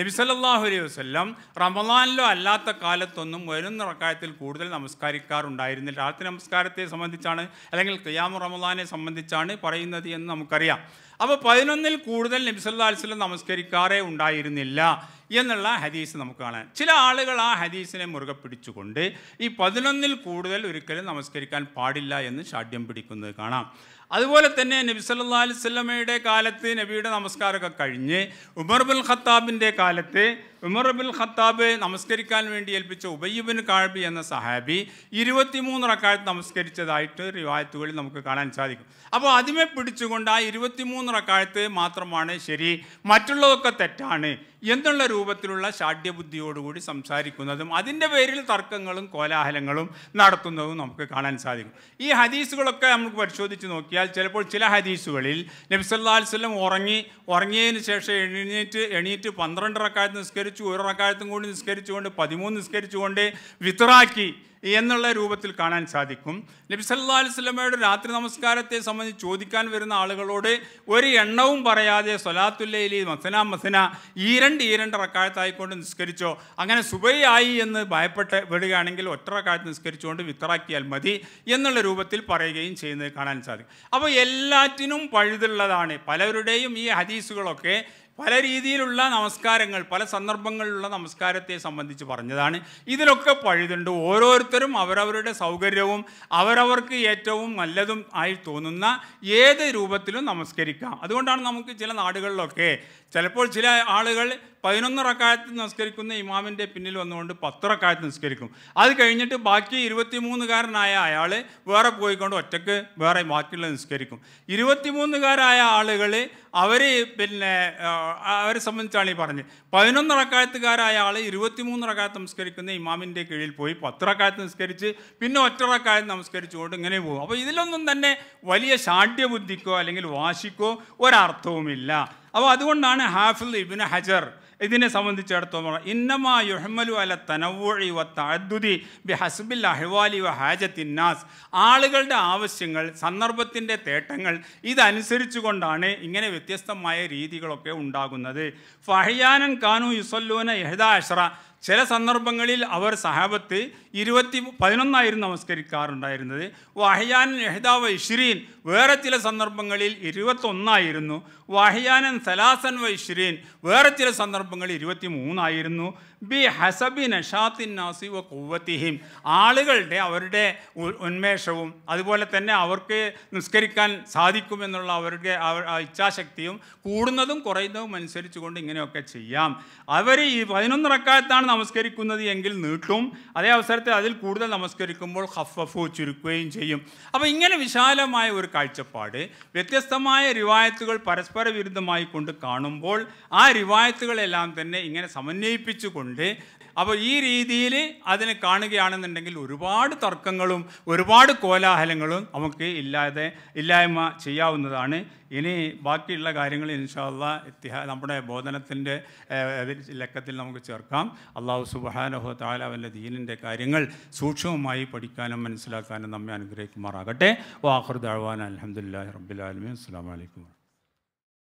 A: നബിസല്ലാഹു അലൈഹി വസ്ലം റമലാൻ റമദാനിലോ അല്ലാത്ത കാലത്തൊന്നും വരുന്ന റക്കായത്തിൽ കൂടുതൽ നമസ്കാരിക്കാറുണ്ടായിരുന്നില്ല രാത്രി നമസ്കാരത്തെ സംബന്ധിച്ചാണ് അല്ലെങ്കിൽ ഖിയാമ റമദാനെ സംബന്ധിച്ചാണ് പറയുന്നത് എന്ന് നമുക്കറിയാം അപ്പോൾ പതിനൊന്നിൽ കൂടുതൽ നബിസല്ലാ നമസ്കരിക്കാറേ ഉണ്ടായിരുന്നില്ല എന്നുള്ള ഹദീസ് നമുക്ക് കാണാം ചില ആളുകൾ ആ ഹദീസിനെ മുറുകെ പിടിച്ചുകൊണ്ട് ഈ പതിനൊന്നിൽ കൂടുതൽ ഒരിക്കലും നമസ്കരിക്കാൻ പാടില്ല എന്ന് ഷാഠ്യം പിടിക്കുന്നത് കാണാം അതുപോലെ തന്നെ നബി സല്ലാ അലൈവല്ലമയുടെ കാലത്ത് നബിയുടെ നമസ്കാരമൊക്കെ കഴിഞ്ഞ് ഉമർ ഖത്താബിൻ്റെ കാലത്ത് ഉമർ ബിൻ ഖത്താബ് നമസ്കരിക്കാൻ വേണ്ടി ഏൽപ്പിച്ച ഉബയ്യബിൻ കാഴ്ബി എന്ന സഹാബി ഇരുപത്തിമൂന്ന് റക്കായത്ത് നമസ്കരിച്ചതായിട്ട് റിവായത്തുകളിൽ നമുക്ക് കാണാൻ സാധിക്കും അപ്പോൾ അതിമെ പിടിച്ചുകൊണ്ട് ആ ഇരുപത്തിമൂന്ന് റക്കായത്ത് മാത്രമാണ് ശരി മറ്റുള്ളതൊക്കെ തെറ്റാണ് എന്നുള്ള രൂപത്തിലുള്ള ശാഠ്യബുദ്ധിയോടുകൂടി സംസാരിക്കുന്നതും അതിൻ്റെ പേരിൽ തർക്കങ്ങളും കോലാഹലങ്ങളും നടത്തുന്നതും നമുക്ക് കാണാൻ സാധിക്കും ഈ ഹദീസുകളൊക്കെ നമുക്ക് പരിശോധിച്ച് നോക്കിയാൽ ചിലപ്പോൾ ചില ഹദീസുകളിൽ നബിസല്ലാ ഉറങ്ങി ഉറങ്ങിയതിന് ശേഷം എഴുന്നേറ്റ് എണീറ്റ് പന്ത്രണ്ട് റക്കായത്ത് നിസ്കരിച്ചു നിസ്കരിച്ചു ഒരു റക്കായത്തും കൂടി നിസ്കരിച്ചുകൊണ്ട് പതിമൂന്ന് നിസ്കരിച്ചുകൊണ്ട് വിത്തറാക്കി എന്നുള്ള രൂപത്തിൽ കാണാൻ സാധിക്കും നബി സല്ലാ അലിസ്ലമയുടെ രാത്രി നമസ്കാരത്തെ സംബന്ധിച്ച് ചോദിക്കാൻ വരുന്ന ആളുകളോട് ഒരു എണ്ണവും പറയാതെ സൊലാത്തുല്ലയിലി മസന മസന ഈരണ്ട് ഈരണ്ട് റക്കാഴത്തായിക്കൊണ്ട് നിസ്കരിച്ചോ അങ്ങനെ സുബൈയായി എന്ന് ഭയപ്പെട്ട് വിടുകയാണെങ്കിൽ ഒറ്റ റക്കാഴത്ത് നിസ്കരിച്ചുകൊണ്ട് വിത്തറാക്കിയാൽ മതി എന്നുള്ള രൂപത്തിൽ പറയുകയും ചെയ്യുന്നത് കാണാൻ സാധിക്കും അപ്പോൾ എല്ലാറ്റിനും പഴുതുള്ളതാണ് പലരുടെയും ഈ ഹദീസുകളൊക്കെ പല രീതിയിലുള്ള നമസ്കാരങ്ങൾ പല സന്ദർഭങ്ങളിലുള്ള നമസ്കാരത്തെ സംബന്ധിച്ച് പറഞ്ഞതാണ് ഇതിലൊക്കെ പഴുതുണ്ട് ഓരോരുത്തരും അവരവരുടെ സൗകര്യവും അവരവർക്ക് ഏറ്റവും നല്ലതും ആയി തോന്നുന്ന ഏത് രൂപത്തിലും നമസ്കരിക്കാം അതുകൊണ്ടാണ് നമുക്ക് ചില നാടുകളിലൊക്കെ ചിലപ്പോൾ ചില ആളുകൾ പതിനൊന്ന് റക്കായത്ത് നിസ്കരിക്കുന്ന ഇമാമിൻ്റെ പിന്നിൽ വന്നുകൊണ്ട് പത്ത് റക്കായത്ത് നിസ്കരിക്കും അത് കഴിഞ്ഞിട്ട് ബാക്കി ഇരുപത്തിമൂന്നുകാരനായ അയാൾ വേറെ പോയിക്കൊണ്ട് ഒറ്റക്ക് വേറെ ബാക്കിയുള്ള നിസ്കരിക്കും ഇരുപത്തിമൂന്നുകാരായ ആളുകൾ അവർ പിന്നെ അവരെ സംബന്ധിച്ചാണ് ഈ പറഞ്ഞത് പതിനൊന്ന് റക്കായത്തുകാരായ ആൾ ഇരുപത്തിമൂന്ന് റക്കായത്ത് നമസ്കരിക്കുന്ന ഇമാമിൻ്റെ കീഴിൽ പോയി പത്ത് റക്കായത്ത് നിസ്കരിച്ച് പിന്നെ ഒറ്റ റക്കായത്ത് നമസ്കരിച്ചുകൊണ്ട് ഇങ്ങനെ പോകും അപ്പോൾ ഇതിലൊന്നും തന്നെ വലിയ ശാഠ്യബുദ്ധിക്കോ അല്ലെങ്കിൽ വാശിക്കോ ഒരർത്ഥവുമില്ല അപ്പോൾ അതുകൊണ്ടാണ് ഹാഫിൽ ഇബിന് ഹജർ ഇതിനെ സംബന്ധിച്ചിടത്തോളം ഇന്നമാ യുഹമ്മലു അല തനവൂഴി വ തഅദ്ദുദി ബി ഹസ്ബിൽ അഹ്വാലി വ ഹാജത്തിന്നാസ് ആളുകളുടെ ആവശ്യങ്ങൾ സന്ദർഭത്തിൻ്റെ തേട്ടങ്ങൾ ഇതനുസരിച്ചു കൊണ്ടാണ് ഇങ്ങനെ വ്യത്യസ്തമായ രീതികളൊക്കെ ഉണ്ടാകുന്നത് ഫഹയാനൻ കാനു യുസല്ലൂന എഹദാ അഷ്റ ചില സന്ദർഭങ്ങളിൽ അവർ സഹാബത്ത് ഇരുപത്തി പതിനൊന്നായിരം നമസ്കരിക്കാറുണ്ടായിരുന്നത് വാഹിയാൻ എഹ്ദാവ് ഇഷ്രീൻ വേറെ ചില സന്ദർഭങ്ങളിൽ ഇരുപത്തൊന്നായിരുന്നു വഹയാനൻ സലാസൻ വൈഷ്രീൻ വേറെ ചില സന്ദർഭങ്ങളിൽ ഇരുപത്തി മൂന്നായിരുന്നു ബി ഹസബി നാസി വ കുവ്വത്തിഹിം ആളുകളുടെ അവരുടെ ഉന്മേഷവും അതുപോലെ തന്നെ അവർക്ക് നിസ്കരിക്കാൻ സാധിക്കുമെന്നുള്ള അവരുടെ ഇച്ഛാശക്തിയും കൂടുന്നതും കുറയുന്നതും കൊണ്ട് ഇങ്ങനെയൊക്കെ ചെയ്യാം അവർ ഈ പതിനൊന്ന് റക്കായത്താണ് നമസ്കരിക്കുന്നത് എങ്കിൽ നീട്ടും അതേ അവസരത്തിൽ അതിൽ കൂടുതൽ നമസ്കരിക്കുമ്പോൾ ഹഫഫു ചുരുക്കുകയും ചെയ്യും അപ്പോൾ ഇങ്ങനെ വിശാലമായ ഒരു കാഴ്ചപ്പാട് വ്യത്യസ്തമായ റിവായത്തുകൾ പരസ്പര വിരുദ്ധമായി കൊണ്ട് കാണുമ്പോൾ ആ റിവായത്തുകളെല്ലാം തന്നെ ഇങ്ങനെ സമന്വയിപ്പിച്ചുകൊണ്ട് ഉണ്ട് അപ്പോൾ ഈ രീതിയിൽ അതിനെ കാണുകയാണെന്നുണ്ടെങ്കിൽ ഒരുപാട് തർക്കങ്ങളും ഒരുപാട് കോലാഹലങ്ങളും നമുക്ക് ഇല്ലാതെ ഇല്ലായ്മ ചെയ്യാവുന്നതാണ് ഇനി ബാക്കിയുള്ള കാര്യങ്ങൾ ഇൻഷാല്ല ഇത്തിഹാ നമ്മുടെ ബോധനത്തിൻ്റെ ലക്കത്തിൽ നമുക്ക് ചേർക്കാം അള്ളാഹു സുബാനഹു താല അവൻ്റെ ദീനിൻ്റെ കാര്യങ്ങൾ സൂക്ഷ്മമായി പഠിക്കാനും മനസ്സിലാക്കാനും നമ്മെ അനുഗ്രഹിക്കുമാറാകട്ടെ വാഹുർ ദാഴ്വാൻ അലഹമുല്ലാ റബ്ബുലാലമി അസ്സാം വലൈക്കും